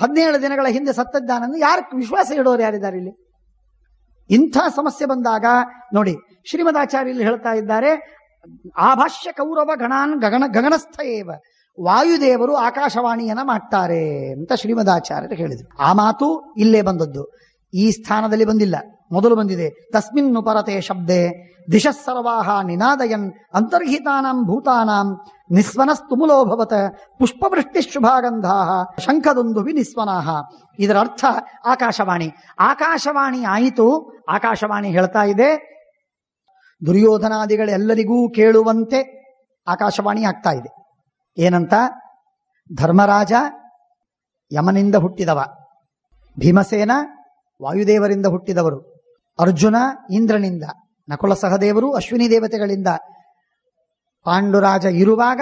S1: ಹದಿನೇಳು ದಿನಗಳ ಹಿಂದೆ ಸತ್ತದ್ದಾನಂದು ಯಾರು ವಿಶ್ವಾಸ ಇಡೋರು ಯಾರಿದ್ದಾರೆ ಇಲ್ಲಿ ಇಂಥ ಸಮಸ್ಯೆ ಬಂದಾಗ ನೋಡಿ ಇಲ್ಲಿ ಹೇಳ್ತಾ ಇದ್ದಾರೆ ಆಭಾಷ್ಯ ಕೌರವ ಗಣಾನ್ ಗಗನ ಗಗನಸ್ಥ ಏವ ವಾಯುದೇವರು ಆಕಾಶವಾಣಿಯನ್ನ ಮಾಡ್ತಾರೆ ಅಂತ ಶ್ರೀಮದಾಚಾರ್ಯರು ಹೇಳಿದರು ಆ ಮಾತು ಇಲ್ಲೇ ಬಂದದ್ದು ಈ ಸ್ಥಾನದಲ್ಲಿ ಬಂದಿಲ್ಲ ಮೊದಲು ಬಂದಿದೆ ತಸ್ಮಿನ್ ಪರತೆ ಶಬ್ದೆ ದಿಶಸ್ಸರ್ವಾಹ ನಿನಾದಯನ್ ಅಂತರ್ಹಿತಾನಂ ಭೂತಾನಾಂ ನಿಸ್ವನಸ್ತುಮುಲೋಭವತ ಭವತ ಪುಷ್ಪವೃಷ್ಟಿ ಶುಭಾಗಂಧಾ ಶಂಖದೊಂದುವಿ ನಿಸ್ವನಾಹ ಇದರ ಅರ್ಥ ಆಕಾಶವಾಣಿ ಆಕಾಶವಾಣಿ ಆಯಿತು ಆಕಾಶವಾಣಿ ಹೇಳ್ತಾ ಇದೆ ದುರ್ಯೋಧನಾದಿಗಳೆಲ್ಲರಿಗೂ ಕೇಳುವಂತೆ ಆಕಾಶವಾಣಿ ಆಗ್ತಾ ಇದೆ ಏನಂತ ಧರ್ಮರಾಜ ಯಮನಿಂದ ಹುಟ್ಟಿದವ ಭೀಮಸೇನ ವಾಯುದೇವರಿಂದ ಹುಟ್ಟಿದವರು ಅರ್ಜುನ ಇಂದ್ರನಿಂದ ನಕುಲ ಸಹದೇವರು ಅಶ್ವಿನಿ ದೇವತೆಗಳಿಂದ ಪಾಂಡುರಾಜ ಇರುವಾಗ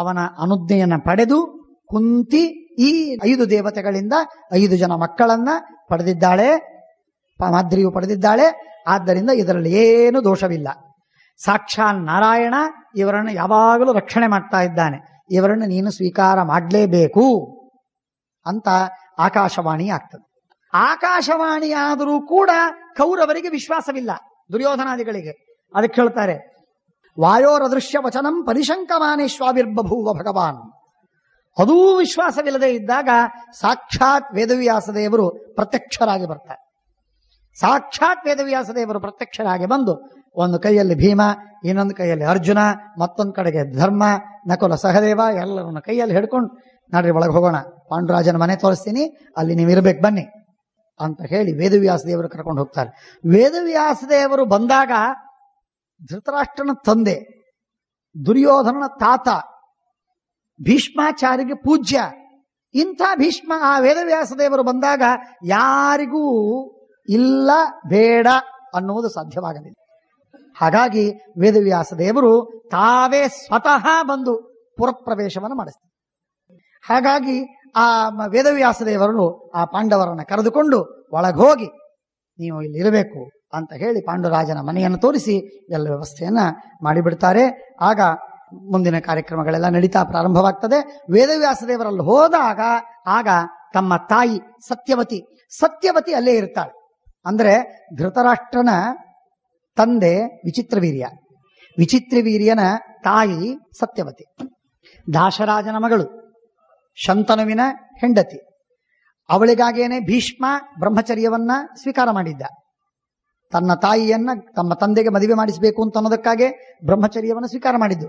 S1: ಅವನ ಅನುಜ್ಞೆಯನ್ನ ಪಡೆದು ಕುಂತಿ ಈ ಐದು ದೇವತೆಗಳಿಂದ ಐದು ಜನ ಮಕ್ಕಳನ್ನ ಪಡೆದಿದ್ದಾಳೆ ಮಾದ್ರಿಯು ಪಡೆದಿದ್ದಾಳೆ ಆದ್ದರಿಂದ ಇದರಲ್ಲಿ ಏನು ದೋಷವಿಲ್ಲ ಸಾಕ್ಷಾ ನಾರಾಯಣ ಇವರನ್ನು ಯಾವಾಗಲೂ ರಕ್ಷಣೆ ಮಾಡ್ತಾ ಇದ್ದಾನೆ ಇವರನ್ನು ನೀನು ಸ್ವೀಕಾರ ಮಾಡಲೇಬೇಕು ಅಂತ ಆಕಾಶವಾಣಿ ಆಗ್ತದೆ ಆಕಾಶವಾಣಿಯಾದರೂ ಕೂಡ ಕೌರವರಿಗೆ ವಿಶ್ವಾಸವಿಲ್ಲ ದುರ್ಯೋಧನಾದಿಗಳಿಗೆ ಅದಕ್ಕೆ ಹೇಳ್ತಾರೆ ವಾಯೋರದೃಶ್ಯ ವಚನಂ ಪರಿಶಂಕಮಾನೇ ಭಗವಾನ್ ಅದೂ ವಿಶ್ವಾಸವಿಲ್ಲದೆ ಇದ್ದಾಗ ಸಾಕ್ಷಾತ್ ವೇದವ್ಯಾಸ ದೇವರು ಪ್ರತ್ಯಕ್ಷರಾಗಿ ಬರ್ತಾರೆ ಸಾಕ್ಷಾತ್ ವೇದವ್ಯಾಸ ದೇವರು ಪ್ರತ್ಯಕ್ಷರಾಗಿ ಬಂದು ಒಂದು ಕೈಯಲ್ಲಿ ಭೀಮ ಇನ್ನೊಂದು ಕೈಯಲ್ಲಿ ಅರ್ಜುನ ಮತ್ತೊಂದು ಕಡೆಗೆ ಧರ್ಮ ನಕುಲ ಸಹದೇವ ಎಲ್ಲರನ್ನ ಕೈಯಲ್ಲಿ ಹಿಡ್ಕೊಂಡು ನಾಡ್ರಿ ಒಳಗೆ ಹೋಗೋಣ ಪಾಂಡುರಾಜನ ಮನೆ ತೋರಿಸ್ತೀನಿ ಅಲ್ಲಿ ನೀವು ಇರ್ಬೇಕು ಬನ್ನಿ ಅಂತ ಹೇಳಿ ವೇದವ್ಯಾಸ ದೇವರು ಕರ್ಕೊಂಡು ಹೋಗ್ತಾರೆ ವೇದವ್ಯಾಸ ದೇವರು ಬಂದಾಗ ಧೃತರಾಷ್ಟ್ರನ ತಂದೆ ದುರ್ಯೋಧನನ ತಾತ ಭೀಷ್ಮಾಚಾರ್ಯಗೆ ಪೂಜ್ಯ ಇಂಥ ಭೀಷ್ಮ ಆ ವೇದವ್ಯಾಸ ದೇವರು ಬಂದಾಗ ಯಾರಿಗೂ ಇಲ್ಲ ಬೇಡ ಅನ್ನುವುದು ಸಾಧ್ಯವಾಗಲಿಲ್ಲ ಹಾಗಾಗಿ ವೇದವ್ಯಾಸ ದೇವರು ತಾವೇ ಸ್ವತಃ ಬಂದು ಪುರಪ್ರವೇಶವನ್ನು ಮಾಡಿಸ್ತಾರೆ ಹಾಗಾಗಿ ಆ ವೇದವ್ಯಾಸ ದೇವರು ಆ ಪಾಂಡವರನ್ನು ಕರೆದುಕೊಂಡು ಒಳಗೋಗಿ ನೀವು ಇಲ್ಲಿರಬೇಕು ಅಂತ ಹೇಳಿ ಪಾಂಡುರಾಜನ ಮನೆಯನ್ನು ತೋರಿಸಿ ಎಲ್ಲ ವ್ಯವಸ್ಥೆಯನ್ನ ಮಾಡಿಬಿಡ್ತಾರೆ ಆಗ ಮುಂದಿನ ಕಾರ್ಯಕ್ರಮಗಳೆಲ್ಲ ನಡೀತಾ ಪ್ರಾರಂಭವಾಗ್ತದೆ ದೇವರಲ್ಲಿ ಹೋದಾಗ ಆಗ ತಮ್ಮ ತಾಯಿ ಸತ್ಯವತಿ ಸತ್ಯವತಿ ಅಲ್ಲೇ ಇರ್ತಾಳೆ ಅಂದ್ರೆ ಧೃತರಾಷ್ಟ್ರನ ತಂದೆ ವಿಚಿತ್ರ ವೀರ್ಯ ವಿಚಿತ್ರ ವೀರ್ಯನ ತಾಯಿ ಸತ್ಯವತಿ ದಾಶರಾಜನ ಮಗಳು ಶಂತನುವಿನ ಹೆಂಡತಿ ಅವಳಿಗಾಗೇನೆ ಭೀಷ್ಮ ಬ್ರಹ್ಮಚರ್ಯವನ್ನ ಸ್ವೀಕಾರ ಮಾಡಿದ್ದ ತನ್ನ ತಾಯಿಯನ್ನ ತಮ್ಮ ತಂದೆಗೆ ಮದುವೆ ಮಾಡಿಸಬೇಕು ಅಂತ ಅನ್ನೋದಕ್ಕಾಗೆ ಬ್ರಹ್ಮಚರ್ಯವನ್ನು ಸ್ವೀಕಾರ ಮಾಡಿದ್ದು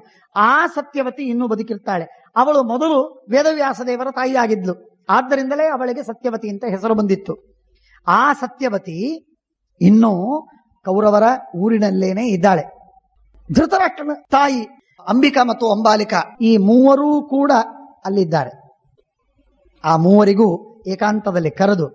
S1: ಆ ಸತ್ಯವತಿ ಇನ್ನೂ ಬದುಕಿರ್ತಾಳೆ ಅವಳು ಮೊದಲು ವೇದವ್ಯಾಸ ದೇವರ ತಾಯಿಯಾಗಿದ್ಲು ಆದ್ದರಿಂದಲೇ ಅವಳಿಗೆ ಸತ್ಯವತಿ ಅಂತ ಹೆಸರು ಬಂದಿತ್ತು ಆ ಸತ್ಯವತಿ ಇನ್ನೂ ಕೌರವರ ಊರಿನಲ್ಲೇನೆ ಇದ್ದಾಳೆ ಧೃತರಾಷ್ಟ್ರನ ತಾಯಿ ಅಂಬಿಕಾ ಮತ್ತು ಅಂಬಾಲಿಕಾ ಈ ಮೂವರೂ ಕೂಡ ಅಲ್ಲಿದ್ದಾರೆ ಆ ಮೂವರಿಗೂ ಏಕಾಂತದಲ್ಲಿ ಕರೆದು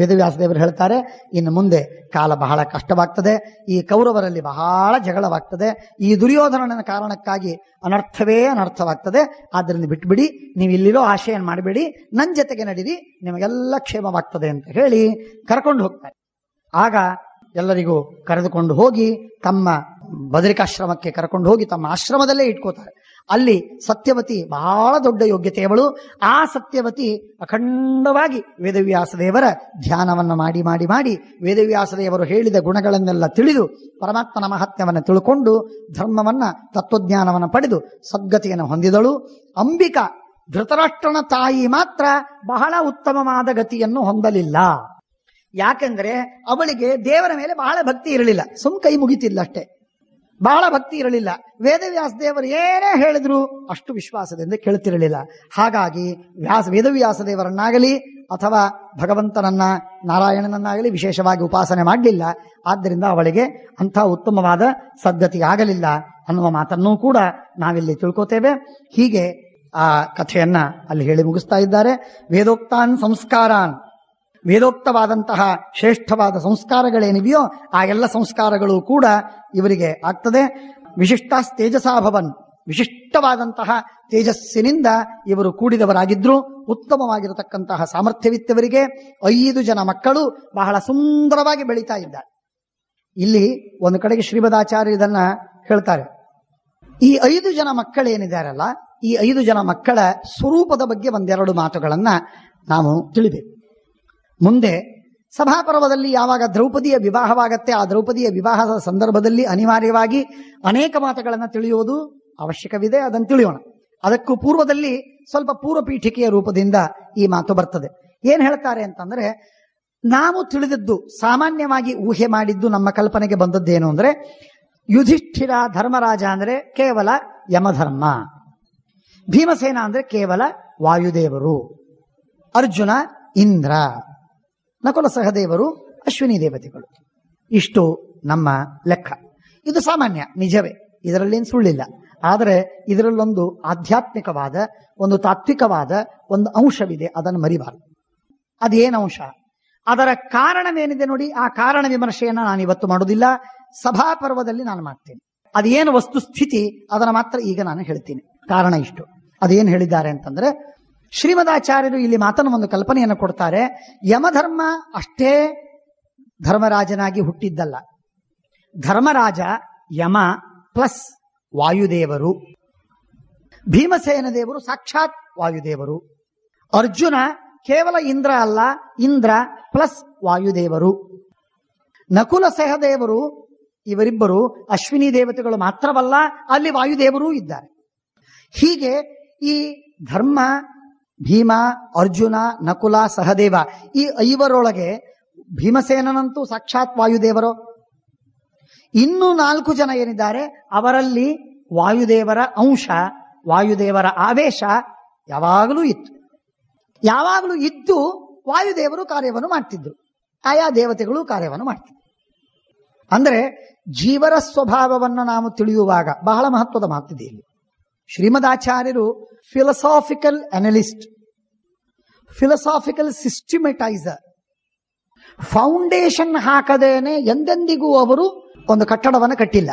S1: ವೇದವ್ಯಾಸದೇವರು ಹೇಳ್ತಾರೆ ಇನ್ನು ಮುಂದೆ ಕಾಲ ಬಹಳ ಕಷ್ಟವಾಗ್ತದೆ ಈ ಕೌರವರಲ್ಲಿ ಬಹಳ ಜಗಳವಾಗ್ತದೆ ಈ ದುರ್ಯೋಧನನ ಕಾರಣಕ್ಕಾಗಿ ಅನರ್ಥವೇ ಅನರ್ಥವಾಗ್ತದೆ ಆದ್ದರಿಂದ ಬಿಟ್ಬಿಡಿ ನೀವು ಇಲ್ಲಿರೋ ಆಶಯನ್ ಮಾಡಬೇಡಿ ನನ್ನ ಜೊತೆಗೆ ನಡೀರಿ ನಿಮಗೆಲ್ಲ ಕ್ಷೇಮವಾಗ್ತದೆ ಅಂತ ಹೇಳಿ ಕರ್ಕೊಂಡು ಹೋಗ್ತಾರೆ ಆಗ ಎಲ್ಲರಿಗೂ ಕರೆದುಕೊಂಡು ಹೋಗಿ ತಮ್ಮ ಬದರಿಕಾಶ್ರಮಕ್ಕೆ ಕರ್ಕೊಂಡು ಹೋಗಿ ತಮ್ಮ ಆಶ್ರಮದಲ್ಲೇ ಇಟ್ಕೋತಾರೆ ಅಲ್ಲಿ ಸತ್ಯವತಿ ಬಹಳ ದೊಡ್ಡ ಯೋಗ್ಯತೆಯವಳು ಆ ಸತ್ಯವತಿ ಅಖಂಡವಾಗಿ ವೇದವ್ಯಾಸದೇವರ ಧ್ಯಾನವನ್ನು ಮಾಡಿ ಮಾಡಿ ಮಾಡಿ ವೇದವ್ಯಾಸದೇವರು ಹೇಳಿದ ಗುಣಗಳನ್ನೆಲ್ಲ ತಿಳಿದು ಪರಮಾತ್ಮನ ಮಹತ್ಯವನ್ನು ತಿಳ್ಕೊಂಡು ಧರ್ಮವನ್ನು ತತ್ವಜ್ಞಾನವನ್ನು ಪಡೆದು ಸದ್ಗತಿಯನ್ನು ಹೊಂದಿದಳು ಅಂಬಿಕಾ ಧೃತರಾಷ್ಟ್ರನ ತಾಯಿ ಮಾತ್ರ ಬಹಳ ಉತ್ತಮವಾದ ಗತಿಯನ್ನು ಹೊಂದಲಿಲ್ಲ ಯಾಕೆಂದ್ರೆ ಅವಳಿಗೆ ದೇವರ ಮೇಲೆ ಬಹಳ ಭಕ್ತಿ ಇರಲಿಲ್ಲ ಸುಮ್ ಕೈ ಮುಗಿತಿಲ್ಲ ಅಷ್ಟೇ ಬಹಳ ಭಕ್ತಿ ಇರಲಿಲ್ಲ ವೇದವ್ಯಾಸ ದೇವರು ಏನೇ ಹೇಳಿದ್ರು ಅಷ್ಟು ವಿಶ್ವಾಸದಿಂದ ಕೇಳುತ್ತಿರಲಿಲ್ಲ ಹಾಗಾಗಿ ವ್ಯಾಸ ವೇದವ್ಯಾಸ ದೇವರನ್ನಾಗಲಿ ಅಥವಾ ಭಗವಂತನನ್ನ ನಾರಾಯಣನನ್ನಾಗಲಿ ವಿಶೇಷವಾಗಿ ಉಪಾಸನೆ ಮಾಡಲಿಲ್ಲ ಆದ್ದರಿಂದ ಅವಳಿಗೆ ಅಂಥ ಉತ್ತಮವಾದ ಸದ್ಗತಿ ಆಗಲಿಲ್ಲ ಅನ್ನುವ ಮಾತನ್ನೂ ಕೂಡ ನಾವಿಲ್ಲಿ ತಿಳ್ಕೋತೇವೆ ಹೀಗೆ ಆ ಕಥೆಯನ್ನ ಅಲ್ಲಿ ಹೇಳಿ ಮುಗಿಸ್ತಾ ಇದ್ದಾರೆ ವೇದೋಕ್ತಾನ್ ಸಂಸ್ಕಾರಾನ್ ವೇದೋಕ್ತವಾದಂತಹ ಶ್ರೇಷ್ಠವಾದ ಸಂಸ್ಕಾರಗಳೇನಿವೆಯೋ ಆ ಎಲ್ಲ ಸಂಸ್ಕಾರಗಳು ಕೂಡ ಇವರಿಗೆ ಆಗ್ತದೆ ವಿಶಿಷ್ಟ ತೇಜಸಾಭವನ್ ವಿಶಿಷ್ಟವಾದಂತಹ ತೇಜಸ್ಸಿನಿಂದ ಇವರು ಕೂಡಿದವರಾಗಿದ್ರು ಉತ್ತಮವಾಗಿರತಕ್ಕಂತಹ ಸಾಮರ್ಥ್ಯವಿತ್ತವರಿಗೆ ಐದು ಜನ ಮಕ್ಕಳು ಬಹಳ ಸುಂದರವಾಗಿ ಬೆಳೀತಾ ಇದ್ದಾರೆ ಇಲ್ಲಿ ಒಂದು ಕಡೆಗೆ ಶ್ರೀಮದಾಚಾರ್ಯ ಇದನ್ನ ಹೇಳ್ತಾರೆ ಈ ಐದು ಜನ ಮಕ್ಕಳೇನಿದ್ದಾರಲ್ಲ ಈ ಐದು ಜನ ಮಕ್ಕಳ ಸ್ವರೂಪದ ಬಗ್ಗೆ ಒಂದೆರಡು ಮಾತುಗಳನ್ನ ನಾವು ತಿಳಿಬೇಕು ಮುಂದೆ ಸಭಾಪರ್ವದಲ್ಲಿ ಯಾವಾಗ ದ್ರೌಪದಿಯ ವಿವಾಹವಾಗತ್ತೆ ಆ ದ್ರೌಪದಿಯ ವಿವಾಹದ ಸಂದರ್ಭದಲ್ಲಿ ಅನಿವಾರ್ಯವಾಗಿ ಅನೇಕ ಮಾತುಗಳನ್ನು ತಿಳಿಯುವುದು ಅವಶ್ಯಕವಿದೆ ಅದನ್ನು ತಿಳಿಯೋಣ ಅದಕ್ಕೂ ಪೂರ್ವದಲ್ಲಿ ಸ್ವಲ್ಪ ಪೂರ್ವ ಪೀಠಿಕೆಯ ರೂಪದಿಂದ ಈ ಮಾತು ಬರ್ತದೆ ಏನ್ ಹೇಳ್ತಾರೆ ಅಂತಂದ್ರೆ ನಾವು ತಿಳಿದದ್ದು ಸಾಮಾನ್ಯವಾಗಿ ಊಹೆ ಮಾಡಿದ್ದು ನಮ್ಮ ಕಲ್ಪನೆಗೆ ಬಂದದ್ದೇನು ಅಂದ್ರೆ ಯುಧಿಷ್ಠಿರ ಧರ್ಮರಾಜ ಅಂದ್ರೆ ಕೇವಲ ಯಮಧರ್ಮ ಭೀಮಸೇನ ಅಂದ್ರೆ ಕೇವಲ ವಾಯುದೇವರು ಅರ್ಜುನ ಇಂದ್ರ ನಕುಲ ಸಹದೇವರು ಅಶ್ವಿನಿ ದೇವತೆಗಳು ಇಷ್ಟು ನಮ್ಮ ಲೆಕ್ಕ ಇದು ಸಾಮಾನ್ಯ ನಿಜವೇ ಇದರಲ್ಲೇನು ಸುಳ್ಳಿಲ್ಲ ಆದರೆ ಇದರಲ್ಲೊಂದು ಆಧ್ಯಾತ್ಮಿಕವಾದ ಒಂದು ತಾತ್ವಿಕವಾದ ಒಂದು ಅಂಶವಿದೆ ಅದನ್ನು ಮರಿಬಾರದು ಅದೇನು ಅಂಶ ಅದರ ಕಾರಣವೇನಿದೆ ನೋಡಿ ಆ ಕಾರಣ ವಿಮರ್ಶೆಯನ್ನು ನಾನು ಇವತ್ತು ಮಾಡುವುದಿಲ್ಲ ಸಭಾಪರ್ವದಲ್ಲಿ ನಾನು ಮಾಡ್ತೇನೆ ಅದೇನು ವಸ್ತುಸ್ಥಿತಿ ಅದನ್ನು ಮಾತ್ರ ಈಗ ನಾನು ಹೇಳ್ತೀನಿ ಕಾರಣ ಇಷ್ಟು ಅದೇನು ಹೇಳಿದ್ದಾರೆ ಅಂತಂದ್ರೆ ಶ್ರೀಮದಾಚಾರ್ಯರು ಇಲ್ಲಿ ಮಾತನ್ನು ಒಂದು ಕಲ್ಪನೆಯನ್ನು ಕೊಡ್ತಾರೆ ಯಮಧರ್ಮ ಅಷ್ಟೇ ಧರ್ಮರಾಜನಾಗಿ ಹುಟ್ಟಿದ್ದಲ್ಲ ಧರ್ಮರಾಜ ಯಮ ಪ್ಲಸ್ ವಾಯುದೇವರು ಭೀಮಸೇನ ದೇವರು ಸಾಕ್ಷಾತ್ ವಾಯುದೇವರು ಅರ್ಜುನ ಕೇವಲ ಇಂದ್ರ ಅಲ್ಲ ಇಂದ್ರ ಪ್ಲಸ್ ವಾಯುದೇವರು ನಕುಲ ಸಹದೇವರು ಇವರಿಬ್ಬರು ಅಶ್ವಿನಿ ದೇವತೆಗಳು ಮಾತ್ರವಲ್ಲ ಅಲ್ಲಿ ವಾಯುದೇವರೂ ಇದ್ದಾರೆ ಹೀಗೆ ಈ ಧರ್ಮ ಭೀಮ ಅರ್ಜುನ ನಕುಲ ಸಹದೇವ ಈ ಐವರೊಳಗೆ ಭೀಮಸೇನನಂತೂ ಸಾಕ್ಷಾತ್ ವಾಯುದೇವರು ಇನ್ನು ನಾಲ್ಕು ಜನ ಏನಿದ್ದಾರೆ ಅವರಲ್ಲಿ ವಾಯುದೇವರ ಅಂಶ ವಾಯುದೇವರ ಆವೇಶ ಯಾವಾಗಲೂ ಇತ್ತು ಯಾವಾಗಲೂ ಇದ್ದು ವಾಯುದೇವರು ಕಾರ್ಯವನ್ನು ಮಾಡ್ತಿದ್ರು ಆಯಾ ದೇವತೆಗಳು ಕಾರ್ಯವನ್ನು ಮಾಡ್ತಿದ್ರು ಅಂದರೆ ಜೀವರ ಸ್ವಭಾವವನ್ನು ನಾವು ತಿಳಿಯುವಾಗ ಬಹಳ ಮಹತ್ವದ ಮಾತಿದೆ ಇಲ್ಲಿ ಶ್ರೀಮದಾಚಾರ್ಯರು philosophical analyst philosophical systematizer foundation ಹಾಕದೇನೆ ಎಂದೆಂದಿಗೂ ಅವರು ಒಂದು ಕಟ್ಟಡವನ್ನು ಕಟ್ಟಿಲ್ಲ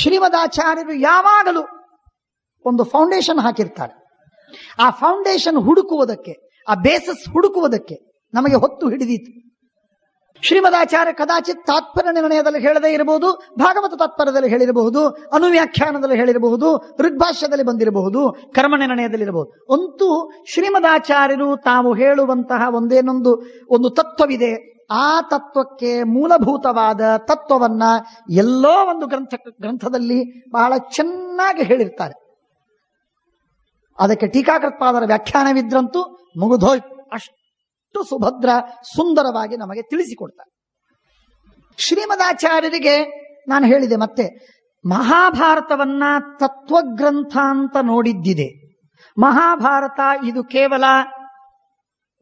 S1: ಶ್ರೀಮದಾಚಾರ್ಯರು ಯಾವಾಗಲೂ ಒಂದು ಫೌಂಡೇಶನ್ ಹಾಕಿರ್ತಾರೆ ಆ ಫೌಂಡೇಶನ್ ಹುಡುಕುವುದಕ್ಕೆ ಆ ಬೇಸಸ್ ಹುಡುಕುವುದಕ್ಕೆ ನಮಗೆ ಹೊತ್ತು ಹಿಡಿದಿತ್ತು ಶ್ರೀಮದಾಚಾರ್ಯ ಕದಾಚಿತ್ ತಾತ್ಪರ್ಯ ನಿರ್ಣಯದಲ್ಲಿ ಹೇಳದೇ ಇರಬಹುದು ಭಾಗವತ ತಾತ್ಪರ್ಯದಲ್ಲಿ ಹೇಳಿರಬಹುದು ಅನುವ್ಯಾಖ್ಯಾನದಲ್ಲಿ ಹೇಳಿರಬಹುದು ಋಗ್ಭಾಷ್ಯದಲ್ಲಿ ಬಂದಿರಬಹುದು ಕರ್ಮ ಇರಬಹುದು ಅಂತೂ ಶ್ರೀಮದಾಚಾರ್ಯರು ತಾವು ಹೇಳುವಂತಹ ಒಂದೇನೊಂದು ಒಂದು ತತ್ವವಿದೆ ಆ ತತ್ವಕ್ಕೆ ಮೂಲಭೂತವಾದ ತತ್ವವನ್ನ ಎಲ್ಲೋ ಒಂದು ಗ್ರಂಥ ಗ್ರಂಥದಲ್ಲಿ ಬಹಳ ಚೆನ್ನಾಗಿ ಹೇಳಿರ್ತಾರೆ ಅದಕ್ಕೆ ಟೀಕಾಕೃತ್ವಾದರ ವ್ಯಾಖ್ಯಾನವಿದ್ರಂತೂ ಮುಗಿದೋಯ್ತು ಅಷ್ಟು ಎಷ್ಟು ಸುಭದ್ರ ಸುಂದರವಾಗಿ ನಮಗೆ ತಿಳಿಸಿಕೊಡ್ತಾರೆ ಶ್ರೀಮದಾಚಾರ್ಯರಿಗೆ ನಾನು ಹೇಳಿದೆ ಮತ್ತೆ ಮಹಾಭಾರತವನ್ನ ತತ್ವಗ್ರಂಥ ಅಂತ ನೋಡಿದ್ದಿದೆ ಮಹಾಭಾರತ ಇದು ಕೇವಲ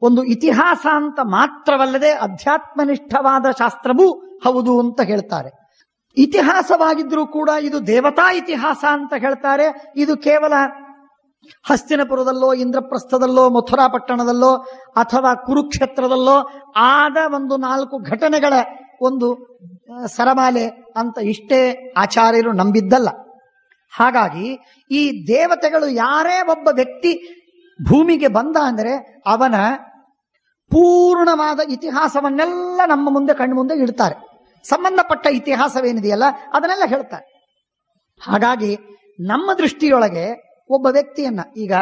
S1: ಒಂದು ಇತಿಹಾಸ ಅಂತ ಮಾತ್ರವಲ್ಲದೆ ಅಧ್ಯಾತ್ಮನಿಷ್ಠವಾದ ಶಾಸ್ತ್ರವೂ ಹೌದು ಅಂತ ಹೇಳ್ತಾರೆ ಇತಿಹಾಸವಾಗಿದ್ರೂ ಕೂಡ ಇದು ದೇವತಾ ಇತಿಹಾಸ ಅಂತ ಹೇಳ್ತಾರೆ ಇದು ಕೇವಲ ಹಸ್ತಿನಪುರದಲ್ಲೋ ಇಂದ್ರಪ್ರಸ್ಥದಲ್ಲೋ ಮಥುರಾ ಪಟ್ಟಣದಲ್ಲೋ ಅಥವಾ ಕುರುಕ್ಷೇತ್ರದಲ್ಲೋ ಆದ ಒಂದು ನಾಲ್ಕು ಘಟನೆಗಳ ಒಂದು ಸರಮಾಲೆ ಅಂತ ಇಷ್ಟೇ ಆಚಾರ್ಯರು ನಂಬಿದ್ದಲ್ಲ ಹಾಗಾಗಿ ಈ ದೇವತೆಗಳು ಯಾರೇ ಒಬ್ಬ ವ್ಯಕ್ತಿ ಭೂಮಿಗೆ ಬಂದ ಅಂದರೆ ಅವನ ಪೂರ್ಣವಾದ ಇತಿಹಾಸವನ್ನೆಲ್ಲ ನಮ್ಮ ಮುಂದೆ ಮುಂದೆ ಇಡ್ತಾರೆ ಸಂಬಂಧಪಟ್ಟ ಇತಿಹಾಸವೇನಿದೆಯಲ್ಲ ಅದನ್ನೆಲ್ಲ ಹೇಳ್ತಾರೆ ಹಾಗಾಗಿ ನಮ್ಮ ದೃಷ್ಟಿಯೊಳಗೆ ಒಬ್ಬ ವ್ಯಕ್ತಿಯನ್ನ ಈಗ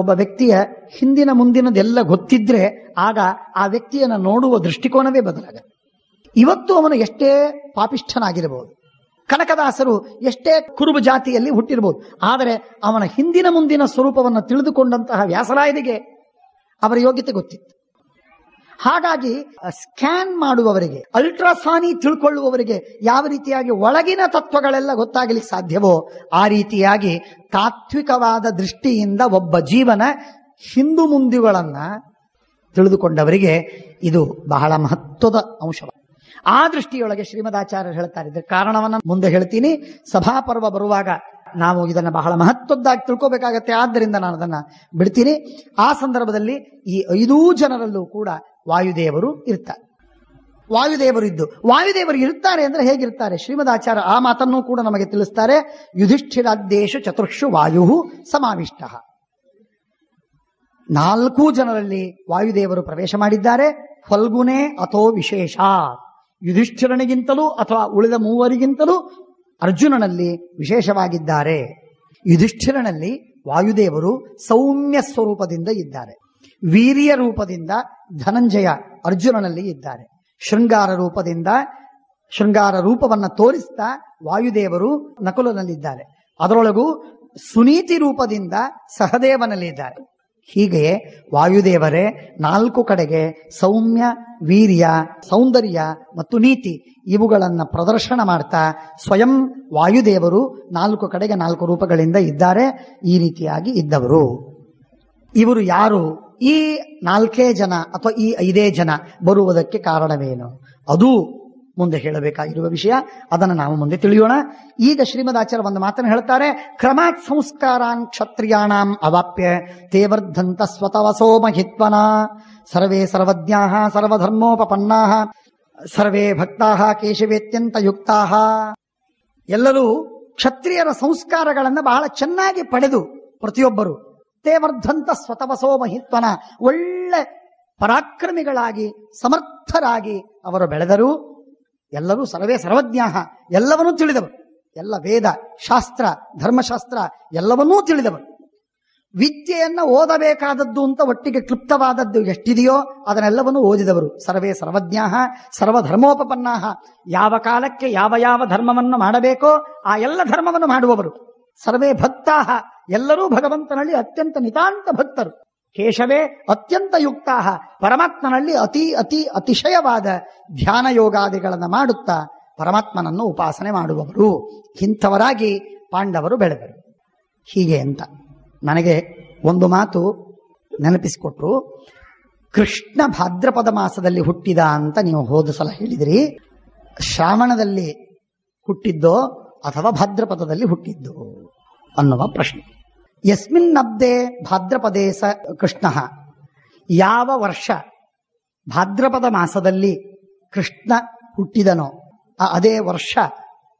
S1: ಒಬ್ಬ ವ್ಯಕ್ತಿಯ ಹಿಂದಿನ ಮುಂದಿನದೆಲ್ಲ ಗೊತ್ತಿದ್ರೆ ಆಗ ಆ ವ್ಯಕ್ತಿಯನ್ನ ನೋಡುವ ದೃಷ್ಟಿಕೋನವೇ ಬದಲಾಗುತ್ತೆ ಇವತ್ತು ಅವನು ಎಷ್ಟೇ ಪಾಪಿಷ್ಠನಾಗಿರಬಹುದು ಕನಕದಾಸರು ಎಷ್ಟೇ ಕುರುಬು ಜಾತಿಯಲ್ಲಿ ಹುಟ್ಟಿರಬಹುದು ಆದರೆ ಅವನ ಹಿಂದಿನ ಮುಂದಿನ ಸ್ವರೂಪವನ್ನು ತಿಳಿದುಕೊಂಡಂತಹ ವ್ಯಾಸರಾಯದಿಗೆ ಅವರ ಯೋಗ್ಯತೆ ಗೊತ್ತಿತ್ತು ಹಾಗಾಗಿ ಸ್ಕ್ಯಾನ್ ಮಾಡುವವರಿಗೆ ಅಲ್ಟ್ರಾಸಾನಿ ತಿಳ್ಕೊಳ್ಳುವವರಿಗೆ ಯಾವ ರೀತಿಯಾಗಿ ಒಳಗಿನ ತತ್ವಗಳೆಲ್ಲ ಗೊತ್ತಾಗಲಿಕ್ಕೆ ಸಾಧ್ಯವೋ ಆ ರೀತಿಯಾಗಿ ತಾತ್ವಿಕವಾದ ದೃಷ್ಟಿಯಿಂದ ಒಬ್ಬ ಜೀವನ ಹಿಂದು ಮುಂದಿಗಳನ್ನ ತಿಳಿದುಕೊಂಡವರಿಗೆ ಇದು ಬಹಳ ಮಹತ್ವದ ಅಂಶ ಆ ದೃಷ್ಟಿಯೊಳಗೆ ಶ್ರೀಮದಾಚಾರ್ಯರು ಹೇಳ್ತಾರೆ ಇದ್ರೆ ಕಾರಣವನ್ನ ಮುಂದೆ ಹೇಳ್ತೀನಿ ಸಭಾಪರ್ವ ಬರುವಾಗ ನಾವು ಇದನ್ನ ಬಹಳ ಮಹತ್ವದ್ದಾಗಿ ತಿಳ್ಕೋಬೇಕಾಗತ್ತೆ ಆದ್ದರಿಂದ ನಾನು ಅದನ್ನ ಬಿಡ್ತೀನಿ ಆ ಸಂದರ್ಭದಲ್ಲಿ ಈ ಐದೂ ಜನರಲ್ಲೂ ಕೂಡ ವಾಯುದೇವರು ಇರ್ತಾರೆ ವಾಯುದೇವರು ಇದ್ದು ವಾಯುದೇವರು ಇರ್ತಾರೆ ಅಂದ್ರೆ ಹೇಗಿರ್ತಾರೆ ಶ್ರೀಮದ್ ಆಚಾರ ಆ ಮಾತನ್ನು ಕೂಡ ನಮಗೆ ತಿಳಿಸ್ತಾರೆ ದೇಶ ಚತುರ್ಷು ವಾಯು ಸಮಾವಿಷ್ಟ ನಾಲ್ಕು ಜನರಲ್ಲಿ ವಾಯುದೇವರು ಪ್ರವೇಶ ಮಾಡಿದ್ದಾರೆ ಫಲ್ಗುನೆ ಅಥೋ ವಿಶೇಷ ಯುಧಿಷ್ಠಿರನಿಗಿಂತಲೂ ಅಥವಾ ಉಳಿದ ಮೂವರಿಗಿಂತಲೂ ಅರ್ಜುನನಲ್ಲಿ ವಿಶೇಷವಾಗಿದ್ದಾರೆ ಯುಧಿಷ್ಠಿರನಲ್ಲಿ ವಾಯುದೇವರು ಸೌಮ್ಯ ಸ್ವರೂಪದಿಂದ ಇದ್ದಾರೆ ವೀರ್ಯ ರೂಪದಿಂದ ಧನಂಜಯ ಅರ್ಜುನನಲ್ಲಿ ಇದ್ದಾರೆ ಶೃಂಗಾರ ರೂಪದಿಂದ ಶೃಂಗಾರ ರೂಪವನ್ನ ತೋರಿಸ್ತಾ ವಾಯುದೇವರು ನಕುಲನಲ್ಲಿದ್ದಾರೆ ಅದರೊಳಗೂ ಸುನೀತಿ ರೂಪದಿಂದ ಇದ್ದಾರೆ ಹೀಗೆಯೇ ವಾಯುದೇವರೇ ನಾಲ್ಕು ಕಡೆಗೆ ಸೌಮ್ಯ ವೀರ್ಯ ಸೌಂದರ್ಯ ಮತ್ತು ನೀತಿ ಇವುಗಳನ್ನು ಪ್ರದರ್ಶನ ಮಾಡ್ತಾ ಸ್ವಯಂ ವಾಯುದೇವರು ನಾಲ್ಕು ಕಡೆಗೆ ನಾಲ್ಕು ರೂಪಗಳಿಂದ ಇದ್ದಾರೆ ಈ ರೀತಿಯಾಗಿ ಇದ್ದವರು ಇವರು ಯಾರು ಈ ನಾಲ್ಕೇ ಜನ ಅಥವಾ ಈ ಐದೇ ಜನ ಬರುವುದಕ್ಕೆ ಕಾರಣವೇನು ಅದು ಮುಂದೆ ಹೇಳಬೇಕಾಗಿರುವ ವಿಷಯ ಅದನ್ನು ನಾವು ಮುಂದೆ ತಿಳಿಯೋಣ ಈಗ ಶ್ರೀಮದ್ ಆಚಾರ್ಯ ಒಂದು ಮಾತನ್ನು ಹೇಳ್ತಾರೆ ಕ್ರಮಾತ್ ಸಂಸ್ಕಾರಾನ್ ಕ್ಷತ್ರಿಯಾಣಾಂ ಅವಾಪ್ಯ ತೇವರ್ಧಂತ ಸ್ವತವಸೋ ಮಹಿತ್ವನ ಸರ್ವೇ ಸರ್ವಜ್ಞಾ ಸರ್ವಧರ್ಮೋಪನ್ನಾ ಸರ್ವೇ ಭಕ್ತಾ ಕೇಶವೇತ್ಯಂತ ಯುಕ್ತಾ ಎಲ್ಲರೂ ಕ್ಷತ್ರಿಯರ ಸಂಸ್ಕಾರಗಳನ್ನು ಬಹಳ ಚೆನ್ನಾಗಿ ಪಡೆದು ಪ್ರತಿಯೊಬ್ಬರು ಚಿತ್ತೇವರ್ಧಂತ ಸ್ವತವಸೋ ಮಹಿತ್ವನ ಒಳ್ಳೆ ಪರಾಕ್ರಮಿಗಳಾಗಿ ಸಮರ್ಥರಾಗಿ ಅವರು ಬೆಳೆದರು ಎಲ್ಲರೂ ಸರ್ವೇ ಸರ್ವಜ್ಞ ಎಲ್ಲವನ್ನೂ ತಿಳಿದವರು ಎಲ್ಲ ವೇದ ಶಾಸ್ತ್ರ ಧರ್ಮಶಾಸ್ತ್ರ ಎಲ್ಲವನ್ನೂ ತಿಳಿದವರು ವಿದ್ಯೆಯನ್ನು ಓದಬೇಕಾದದ್ದು ಅಂತ ಒಟ್ಟಿಗೆ ಕ್ಲುಪ್ತವಾದದ್ದು ಎಷ್ಟಿದೆಯೋ ಅದನ್ನೆಲ್ಲವನ್ನು ಓದಿದವರು ಸರ್ವೇ ಸರ್ವಜ್ಞ ಸರ್ವಧರ್ಮೋಪನ್ನಾಹ ಯಾವ ಕಾಲಕ್ಕೆ ಯಾವ ಯಾವ ಧರ್ಮವನ್ನು ಮಾಡಬೇಕೋ ಆ ಎಲ್ಲ ಧರ್ಮವನ್ನು ಮಾಡುವವರು ಸರ್ವೇ ಭಕ್ತಾಹ ಎಲ್ಲರೂ ಭಗವಂತನಲ್ಲಿ ಅತ್ಯಂತ ನಿತಾಂತ ಭಕ್ತರು ಕೇಶವೇ ಅತ್ಯಂತ ಯುಕ್ತಾಹ ಪರಮಾತ್ಮನಲ್ಲಿ ಅತಿ ಅತಿ ಅತಿಶಯವಾದ ಧ್ಯಾನ ಯೋಗಾದಿಗಳನ್ನು ಮಾಡುತ್ತಾ ಪರಮಾತ್ಮನನ್ನು ಉಪಾಸನೆ ಮಾಡುವವರು ಇಂಥವರಾಗಿ ಪಾಂಡವರು ಬೆಳೆದರು ಹೀಗೆ ಅಂತ ನನಗೆ ಒಂದು ಮಾತು ನೆನಪಿಸಿಕೊಟ್ರು ಕೃಷ್ಣ ಭಾದ್ರಪದ ಮಾಸದಲ್ಲಿ ಹುಟ್ಟಿದ ಅಂತ ನೀವು ಹೋದ ಸಲ ಹೇಳಿದಿರಿ ಶ್ರಾವಣದಲ್ಲಿ ಹುಟ್ಟಿದ್ದೋ ಅಥವಾ ಭಾದ್ರಪದದಲ್ಲಿ ಹುಟ್ಟಿದ್ದೋ ಅನ್ನುವ ಪ್ರಶ್ನೆ ಯಸ್ಮಿನ್ ಅಬ್ದೆ ಭಾದ್ರಪದೇ ಕೃಷ್ಣ ಯಾವ ವರ್ಷ ಭಾದ್ರಪದ ಮಾಸದಲ್ಲಿ ಕೃಷ್ಣ ಹುಟ್ಟಿದನೋ ಅದೇ ವರ್ಷ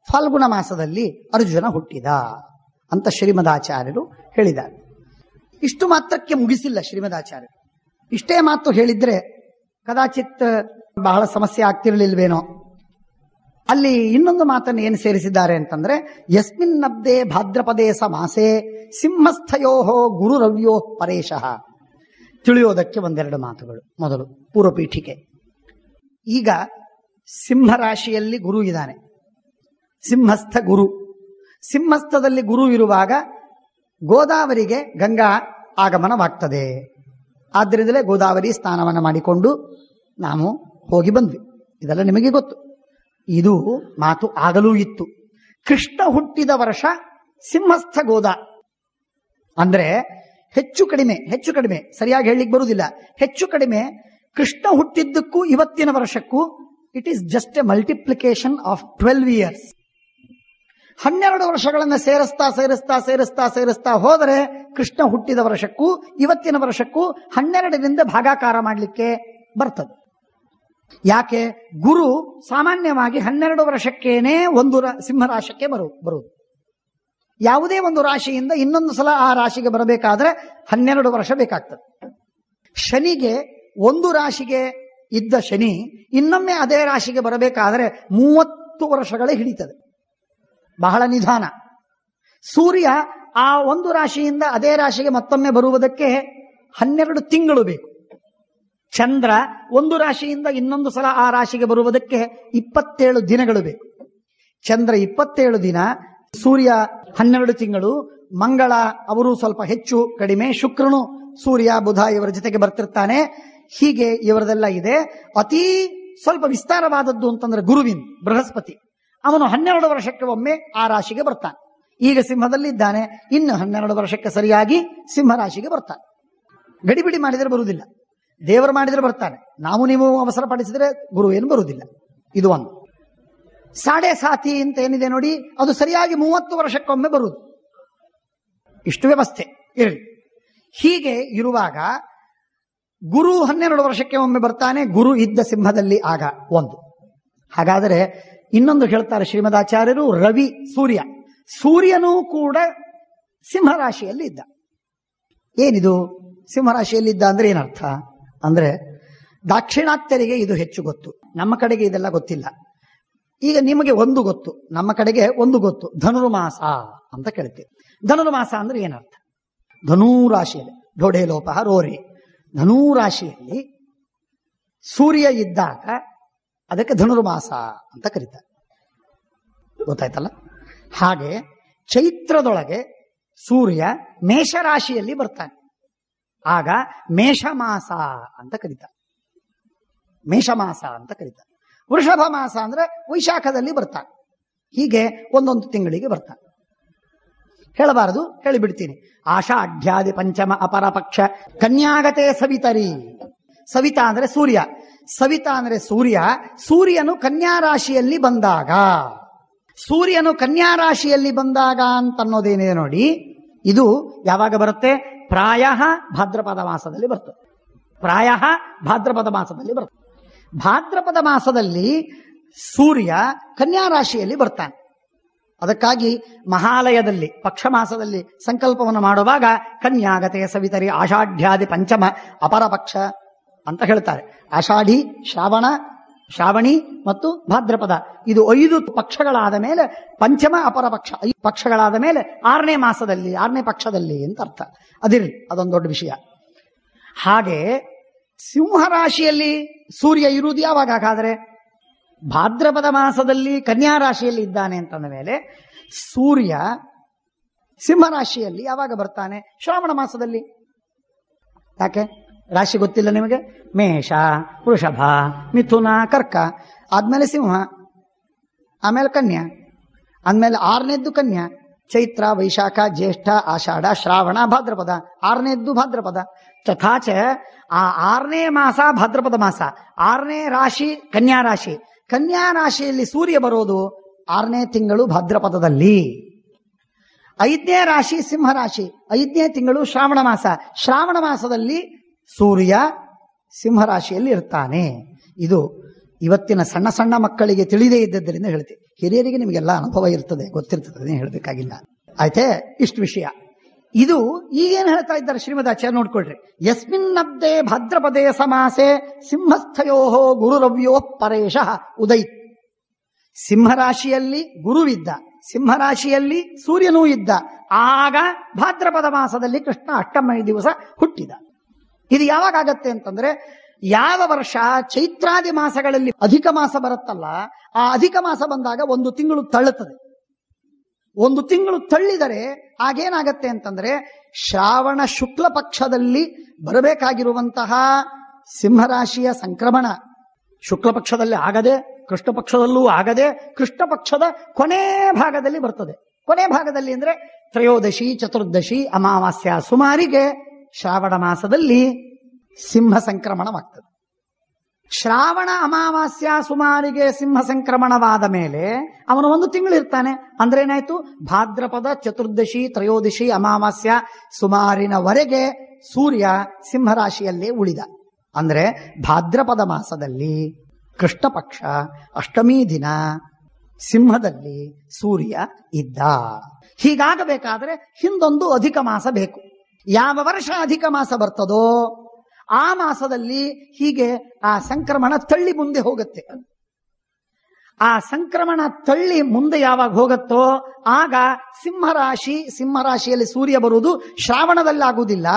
S1: ಫಾಲ್ಗುಣ ಮಾಸದಲ್ಲಿ ಅರ್ಜುನ ಹುಟ್ಟಿದ ಅಂತ ಶ್ರೀಮದಾಚಾರ್ಯರು ಹೇಳಿದ್ದಾರೆ ಇಷ್ಟು ಮಾತ್ರಕ್ಕೆ ಮುಗಿಸಿಲ್ಲ ಶ್ರೀಮದಾಚಾರ್ಯರು ಇಷ್ಟೇ ಮಾತು ಹೇಳಿದ್ರೆ ಕದಾಚಿತ್ ಬಹಳ ಸಮಸ್ಯೆ ಆಗ್ತಿರಲಿಲ್ವೇನೋ ಅಲ್ಲಿ ಇನ್ನೊಂದು ಮಾತನ್ನು ಏನು ಸೇರಿಸಿದ್ದಾರೆ ಅಂತಂದ್ರೆ ಯಸ್ಮಿನ್ ನಬ್ದೆ ಭಾದ್ರಪದೇ ಸಮಾಸೆ ಗುರು ಗುರುರವ್ಯೋ ಪರೇಶ ತಿಳಿಯೋದಕ್ಕೆ ಒಂದೆರಡು ಮಾತುಗಳು ಮೊದಲು ಪೂರ್ವಪೀಠಿಕೆ ಈಗ ಸಿಂಹರಾಶಿಯಲ್ಲಿ ಗುರು ಇದ್ದಾನೆ ಸಿಂಹಸ್ಥ ಗುರು ಸಿಂಹಸ್ಥದಲ್ಲಿ ಗುರು ಇರುವಾಗ ಗೋದಾವರಿಗೆ ಗಂಗಾ ಆಗಮನವಾಗ್ತದೆ ಆದ್ದರಿಂದಲೇ ಗೋದಾವರಿ ಸ್ನಾನವನ್ನು ಮಾಡಿಕೊಂಡು ನಾವು ಹೋಗಿ ಬಂದ್ವಿ ಇದೆಲ್ಲ ನಿಮಗೆ ಗೊತ್ತು ಇದು ಮಾತು ಆಗಲೂ ಇತ್ತು ಕೃಷ್ಣ ಹುಟ್ಟಿದ ವರ್ಷ ಸಿಂಹಸ್ಥ ಗೋದ ಅಂದ್ರೆ ಹೆಚ್ಚು ಕಡಿಮೆ ಹೆಚ್ಚು ಕಡಿಮೆ ಸರಿಯಾಗಿ ಹೇಳಲಿಕ್ಕೆ ಬರುವುದಿಲ್ಲ ಹೆಚ್ಚು ಕಡಿಮೆ ಕೃಷ್ಣ ಹುಟ್ಟಿದ್ದಕ್ಕೂ ಇವತ್ತಿನ ವರ್ಷಕ್ಕೂ it is just a multiplication of twelve years ಹನ್ನೆರಡು ವರ್ಷಗಳನ್ನ ಸೇರಿಸ್ತಾ ಸೇರಿಸ್ತಾ ಸೇರಿಸ್ತಾ ಸೇರಿಸ್ತಾ ಹೋದರೆ ಕೃಷ್ಣ ಹುಟ್ಟಿದ ವರ್ಷಕ್ಕೂ ಇವತ್ತಿನ ವರ್ಷಕ್ಕೂ ಹನ್ನೆರಡರಿಂದ ಭಾಗಾಕಾರ ಮಾಡಲಿಕ್ಕೆ ಬರ್ತದೆ ಯಾಕೆ ಗುರು ಸಾಮಾನ್ಯವಾಗಿ ಹನ್ನೆರಡು ವರ್ಷಕ್ಕೇನೆ ಒಂದು ಸಿಂಹರಾಶಕ್ಕೆ ಬರು ಬರುವುದು ಯಾವುದೇ ಒಂದು ರಾಶಿಯಿಂದ ಇನ್ನೊಂದು ಸಲ ಆ ರಾಶಿಗೆ ಬರಬೇಕಾದ್ರೆ ಹನ್ನೆರಡು ವರ್ಷ ಬೇಕಾಗ್ತದೆ ಶನಿಗೆ ಒಂದು ರಾಶಿಗೆ ಇದ್ದ ಶನಿ ಇನ್ನೊಮ್ಮೆ ಅದೇ ರಾಶಿಗೆ ಬರಬೇಕಾದ್ರೆ ಮೂವತ್ತು ವರ್ಷಗಳೇ ಹಿಡಿತದೆ ಬಹಳ ನಿಧಾನ ಸೂರ್ಯ ಆ ಒಂದು ರಾಶಿಯಿಂದ ಅದೇ ರಾಶಿಗೆ ಮತ್ತೊಮ್ಮೆ ಬರುವುದಕ್ಕೆ ಹನ್ನೆರಡು ತಿಂಗಳು ಬೇಕು ಚಂದ್ರ ಒಂದು ರಾಶಿಯಿಂದ ಇನ್ನೊಂದು ಸಲ ಆ ರಾಶಿಗೆ ಬರುವುದಕ್ಕೆ ಇಪ್ಪತ್ತೇಳು ದಿನಗಳು ಬೇಕು ಚಂದ್ರ ಇಪ್ಪತ್ತೇಳು ದಿನ ಸೂರ್ಯ ಹನ್ನೆರಡು ತಿಂಗಳು ಮಂಗಳ ಅವರು ಸ್ವಲ್ಪ ಹೆಚ್ಚು ಕಡಿಮೆ ಶುಕ್ರನು ಸೂರ್ಯ ಬುಧ ಇವರ ಜೊತೆಗೆ ಬರ್ತಿರ್ತಾನೆ ಹೀಗೆ ಇವರದೆಲ್ಲ ಇದೆ ಅತಿ ಸ್ವಲ್ಪ ವಿಸ್ತಾರವಾದದ್ದು ಅಂತಂದ್ರೆ ಗುರುವಿನ್ ಬೃಹಸ್ಪತಿ ಅವನು ಹನ್ನೆರಡು ವರ್ಷಕ್ಕೆ ಒಮ್ಮೆ ಆ ರಾಶಿಗೆ ಬರ್ತಾನೆ ಈಗ ಸಿಂಹದಲ್ಲಿದ್ದಾನೆ ಇನ್ನು ಹನ್ನೆರಡು ವರ್ಷಕ್ಕೆ ಸರಿಯಾಗಿ ಸಿಂಹ ರಾಶಿಗೆ ಬರ್ತಾನೆ ಗಡಿಬಿಡಿ ಮಾಡಿದರೆ ಬರುವುದಿಲ್ಲ ದೇವರು ಮಾಡಿದ್ರೆ ಬರ್ತಾನೆ ನಾವು ನೀವು ಅವಸರ ಪಡಿಸಿದ್ರೆ ಗುರು ಏನು ಬರುವುದಿಲ್ಲ ಇದು ಒಂದು ಸಾಡೆ ಸಾತಿ ಅಂತ ಏನಿದೆ ನೋಡಿ ಅದು ಸರಿಯಾಗಿ ಮೂವತ್ತು ವರ್ಷಕ್ಕೊಮ್ಮೆ ಬರುವುದು ಇಷ್ಟು ವ್ಯವಸ್ಥೆ ಇರಲಿ ಹೀಗೆ ಇರುವಾಗ ಗುರು ಹನ್ನೆರಡು ವರ್ಷಕ್ಕೆ ಒಮ್ಮೆ ಬರ್ತಾನೆ ಗುರು ಇದ್ದ ಸಿಂಹದಲ್ಲಿ ಆಗ ಒಂದು ಹಾಗಾದರೆ ಇನ್ನೊಂದು ಹೇಳ್ತಾರೆ ಶ್ರೀಮದಾಚಾರ್ಯರು ರವಿ ಸೂರ್ಯ ಸೂರ್ಯನೂ ಕೂಡ ಸಿಂಹರಾಶಿಯಲ್ಲಿ ಇದ್ದ ಏನಿದು ಇದ್ದ ಅಂದ್ರೆ ಏನರ್ಥ ಅಂದ್ರೆ ದಾಕ್ಷಿಣಾತ್ಯರಿಗೆ ಇದು ಹೆಚ್ಚು ಗೊತ್ತು ನಮ್ಮ ಕಡೆಗೆ ಇದೆಲ್ಲ ಗೊತ್ತಿಲ್ಲ ಈಗ ನಿಮಗೆ ಒಂದು ಗೊತ್ತು ನಮ್ಮ ಕಡೆಗೆ ಒಂದು ಗೊತ್ತು ಧನುರ್ಮಾಸ ಅಂತ ಕೇಳ್ತೀವಿ ಧನುರ್ಮಾಸ ಅಂದ್ರೆ ಏನರ್ಥ ಧನುರಾಶಿಯಲ್ಲಿ ಢೋಢೆ ಲೋಪ ರೋರಿ ರಾಶಿಯಲ್ಲಿ ಸೂರ್ಯ ಇದ್ದಾಗ ಅದಕ್ಕೆ ಧನುರ್ಮಾಸ ಅಂತ ಕರೀತಾರೆ ಗೊತ್ತಾಯ್ತಲ್ಲ ಹಾಗೆ ಚೈತ್ರದೊಳಗೆ ಸೂರ್ಯ ಮೇಷರಾಶಿಯಲ್ಲಿ ಬರ್ತಾನೆ ಆಗ ಮೇಷಮಾಸ ಅಂತ ಕರೀತ ಮೇಷಮಾಸ ಅಂತ ಕರೀತ ವೃಷಭ ಮಾಸ ಅಂದ್ರೆ ವೈಶಾಖದಲ್ಲಿ ಬರ್ತಾನೆ ಹೀಗೆ ಒಂದೊಂದು ತಿಂಗಳಿಗೆ ಬರ್ತಾನೆ ಹೇಳಬಾರದು ಹೇಳಿಬಿಡ್ತೀನಿ ಆಷಾಢ್ಯಾದಿ ಪಂಚಮ ಅಪರ ಪಕ್ಷ ಕನ್ಯಾಗತೆ ಸವಿತರಿ ಸವಿತಾ ಅಂದ್ರೆ ಸೂರ್ಯ ಸವಿತಾ ಅಂದ್ರೆ ಸೂರ್ಯ ಸೂರ್ಯನು ಕನ್ಯಾ ರಾಶಿಯಲ್ಲಿ ಬಂದಾಗ ಸೂರ್ಯನು ಕನ್ಯಾ ರಾಶಿಯಲ್ಲಿ ಬಂದಾಗ ಅಂತನ್ನೋದೇನಿದೆ ನೋಡಿ ಇದು ಯಾವಾಗ ಬರುತ್ತೆ ಪ್ರಾಯ ಭಾದ್ರಪದ ಮಾಸದಲ್ಲಿ ಬರ್ತದೆ ಪ್ರಾಯ ಭಾದ್ರಪದ ಮಾಸದಲ್ಲಿ ಬರ್ತದೆ ಭಾದ್ರಪದ ಮಾಸದಲ್ಲಿ ಸೂರ್ಯ ಕನ್ಯಾ ರಾಶಿಯಲ್ಲಿ ಬರ್ತಾನೆ ಅದಕ್ಕಾಗಿ ಮಹಾಲಯದಲ್ಲಿ ಪಕ್ಷ ಮಾಸದಲ್ಲಿ ಸಂಕಲ್ಪವನ್ನು ಮಾಡುವಾಗ ಕನ್ಯಾಗತೆ ಸವಿತರಿ ಆಷಾಢ್ಯಾದಿ ಪಂಚಮ ಅಪರ ಪಕ್ಷ ಅಂತ ಹೇಳ್ತಾರೆ ಆಷಾಢಿ ಶ್ರಾವಣ ಶ್ರಾವಣಿ ಮತ್ತು ಭಾದ್ರಪದ ಇದು ಐದು ಪಕ್ಷಗಳಾದ ಮೇಲೆ ಪಂಚಮ ಅಪರ ಪಕ್ಷ ಐದು ಪಕ್ಷಗಳಾದ ಮೇಲೆ ಆರನೇ ಮಾಸದಲ್ಲಿ ಆರನೇ ಪಕ್ಷದಲ್ಲಿ ಅಂತ ಅರ್ಥ ಅದಿರಲಿ ಅದೊಂದು ದೊಡ್ಡ ವಿಷಯ ಹಾಗೆ ಸಿಂಹರಾಶಿಯಲ್ಲಿ ಸೂರ್ಯ ಇರುವುದು ಯಾವಾಗ ಹಾಗಾದರೆ ಭಾದ್ರಪದ ಮಾಸದಲ್ಲಿ ಕನ್ಯಾ ರಾಶಿಯಲ್ಲಿ ಇದ್ದಾನೆ ಅಂತಂದ ಮೇಲೆ ಸೂರ್ಯ ಸಿಂಹರಾಶಿಯಲ್ಲಿ ಯಾವಾಗ ಬರ್ತಾನೆ ಶ್ರಾವಣ ಮಾಸದಲ್ಲಿ ಯಾಕೆ ರಾಶಿ ಗೊತ್ತಿಲ್ಲ ನಿಮಗೆ ಮೇಷ ವೃಷಭ ಮಿಥುನ ಕರ್ಕ ಆದ್ಮೇಲೆ ಸಿಂಹ ಆಮೇಲೆ ಕನ್ಯಾ ಆದ್ಮೇಲೆ ಆರನೇದ್ದು ಕನ್ಯಾ ಚೈತ್ರ ವೈಶಾಖ ಜ್ಯೇಷ್ಠ ಆಷಾಢ ಶ್ರಾವಣ ಭಾದ್ರಪದ ಆರನೇದ್ದು ಭಾದ್ರಪದ ತಥಾಚ ಆ ಆರನೇ ಮಾಸ ಭಾದ್ರಪದ ಮಾಸ ಆರನೇ ರಾಶಿ ಕನ್ಯಾ ರಾಶಿ ಕನ್ಯಾ ರಾಶಿಯಲ್ಲಿ ಸೂರ್ಯ ಬರೋದು ಆರನೇ ತಿಂಗಳು ಭಾದ್ರಪದದಲ್ಲಿ ಐದನೇ ರಾಶಿ ಸಿಂಹ ರಾಶಿ ಐದನೇ ತಿಂಗಳು ಶ್ರಾವಣ ಮಾಸ ಶ್ರಾವಣ ಮಾಸದಲ್ಲಿ ಸೂರ್ಯ ಸಿಂಹರಾಶಿಯಲ್ಲಿ ಇರ್ತಾನೆ ಇದು ಇವತ್ತಿನ ಸಣ್ಣ ಸಣ್ಣ ಮಕ್ಕಳಿಗೆ ತಿಳಿದೇ ಇದ್ದದ್ದರಿಂದ ಹೇಳ್ತೀನಿ ಹಿರಿಯರಿಗೆ ನಿಮಗೆಲ್ಲ ಅನುಭವ ಇರ್ತದೆ ಗೊತ್ತಿರ್ತದೆ ಹೇಳಬೇಕಾಗಿಲ್ಲ ಆಯ್ತೇ ಇಷ್ಟು ವಿಷಯ ಇದು ಈಗೇನು ಹೇಳ್ತಾ ಇದ್ದಾರೆ ಆಚಾರ್ಯ ನೋಡ್ಕೊಳ್ರಿ ಯಸ್ಮಿನ್ ಅಬ್ದೇ ಭದ್ರಪದೇ ಸಮಾಸೆ ಸಿಂಹಸ್ಥಯೋ ಗುರುರವ್ಯೋ ಪರೇಶ ಉದಯ್ ಸಿಂಹರಾಶಿಯಲ್ಲಿ ಗುರುವಿದ್ದ ಸಿಂಹರಾಶಿಯಲ್ಲಿ ಸೂರ್ಯನೂ ಇದ್ದ ಆಗ ಭಾದ್ರಪದ ಮಾಸದಲ್ಲಿ ಕೃಷ್ಣ ಅಷ್ಟಮ ದಿವಸ ಹುಟ್ಟಿದ ಇದು ಯಾವಾಗ ಆಗತ್ತೆ ಅಂತಂದ್ರೆ ಯಾವ ವರ್ಷ ಚೈತ್ರಾದಿ ಮಾಸಗಳಲ್ಲಿ ಅಧಿಕ ಮಾಸ ಬರುತ್ತಲ್ಲ ಆ ಅಧಿಕ ಮಾಸ ಬಂದಾಗ ಒಂದು ತಿಂಗಳು ತಳ್ಳುತ್ತದೆ ಒಂದು ತಿಂಗಳು ತಳ್ಳಿದರೆ ಆಗೇನಾಗತ್ತೆ ಅಂತಂದ್ರೆ ಶ್ರಾವಣ ಶುಕ್ಲ ಪಕ್ಷದಲ್ಲಿ ಬರಬೇಕಾಗಿರುವಂತಹ ಸಿಂಹರಾಶಿಯ ಸಂಕ್ರಮಣ ಶುಕ್ಲ ಪಕ್ಷದಲ್ಲಿ ಆಗದೆ ಕೃಷ್ಣ ಪಕ್ಷದಲ್ಲೂ ಆಗದೆ ಕೃಷ್ಣ ಪಕ್ಷದ ಕೊನೆ ಭಾಗದಲ್ಲಿ ಬರ್ತದೆ ಕೊನೆ ಭಾಗದಲ್ಲಿ ಅಂದ್ರೆ ತ್ರಯೋದಶಿ ಚತುರ್ದಶಿ ಅಮಾವಾಸ್ಯ ಸುಮಾರಿಗೆ ಶ್ರಾವಣ ಮಾಸದಲ್ಲಿ ಸಿಂಹ ಸಂಕ್ರಮಣವಾಗ್ತದೆ ಶ್ರಾವಣ ಅಮಾವಾಸ್ಯ ಸುಮಾರಿಗೆ ಸಿಂಹ ಸಂಕ್ರಮಣವಾದ ಮೇಲೆ ಅವನು ಒಂದು ತಿಂಗಳಿರ್ತಾನೆ ಅಂದ್ರೆ ಏನಾಯ್ತು ಭಾದ್ರಪದ ಚತುರ್ದಶಿ ತ್ರಯೋದಶಿ ಅಮಾವಾಸ್ಯ ಸುಮಾರಿನವರೆಗೆ ಸೂರ್ಯ ಸಿಂಹರಾಶಿಯಲ್ಲೇ ಉಳಿದ ಅಂದ್ರೆ ಭಾದ್ರಪದ ಮಾಸದಲ್ಲಿ ಕೃಷ್ಣ ಪಕ್ಷ ಅಷ್ಟಮಿ ದಿನ ಸಿಂಹದಲ್ಲಿ ಸೂರ್ಯ ಇದ್ದ ಹೀಗಾಗಬೇಕಾದ್ರೆ ಹಿಂದೊಂದು ಅಧಿಕ ಮಾಸ ಬೇಕು ಯಾವ ವರ್ಷ ಅಧಿಕ ಮಾಸ ಬರ್ತದೋ ಆ ಮಾಸದಲ್ಲಿ ಹೀಗೆ ಆ ಸಂಕ್ರಮಣ ತಳ್ಳಿ ಮುಂದೆ ಹೋಗುತ್ತೆ ಆ ಸಂಕ್ರಮಣ ತಳ್ಳಿ ಮುಂದೆ ಯಾವಾಗ ಹೋಗುತ್ತೋ ಆಗ ಸಿಂಹರಾಶಿ ಸಿಂಹರಾಶಿಯಲ್ಲಿ ಸೂರ್ಯ ಬರುವುದು ಆಗುವುದಿಲ್ಲ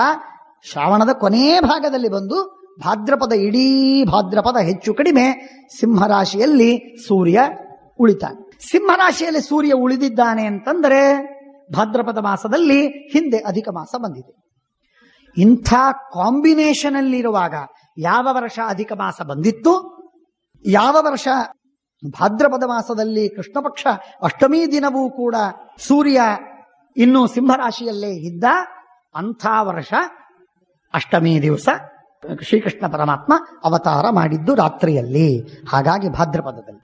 S1: ಶ್ರಾವಣದ ಕೊನೇ ಭಾಗದಲ್ಲಿ ಬಂದು ಭಾದ್ರಪದ ಇಡೀ ಭಾದ್ರಪದ ಹೆಚ್ಚು ಕಡಿಮೆ ಸಿಂಹರಾಶಿಯಲ್ಲಿ ಸೂರ್ಯ ಉಳಿತಾನೆ ಸಿಂಹರಾಶಿಯಲ್ಲಿ ಸೂರ್ಯ ಉಳಿದಿದ್ದಾನೆ ಅಂತಂದ್ರೆ ಭಾದ್ರಪದ ಮಾಸದಲ್ಲಿ ಹಿಂದೆ ಅಧಿಕ ಮಾಸ ಬಂದಿದೆ ಇಂಥ ಕಾಂಬಿನೇಷನ್ ಅಲ್ಲಿರುವಾಗ ಯಾವ ವರ್ಷ ಅಧಿಕ ಮಾಸ ಬಂದಿತ್ತು ಯಾವ ವರ್ಷ ಭಾದ್ರಪದ ಮಾಸದಲ್ಲಿ ಕೃಷ್ಣ ಪಕ್ಷ ಅಷ್ಟಮಿ ದಿನವೂ ಕೂಡ ಸೂರ್ಯ ಇನ್ನು ಸಿಂಹರಾಶಿಯಲ್ಲೇ ಇದ್ದ ಅಂಥ ವರ್ಷ ಅಷ್ಟಮಿ ದಿವಸ ಶ್ರೀಕೃಷ್ಣ ಪರಮಾತ್ಮ ಅವತಾರ ಮಾಡಿದ್ದು ರಾತ್ರಿಯಲ್ಲಿ ಹಾಗಾಗಿ ಭಾದ್ರಪದದಲ್ಲಿ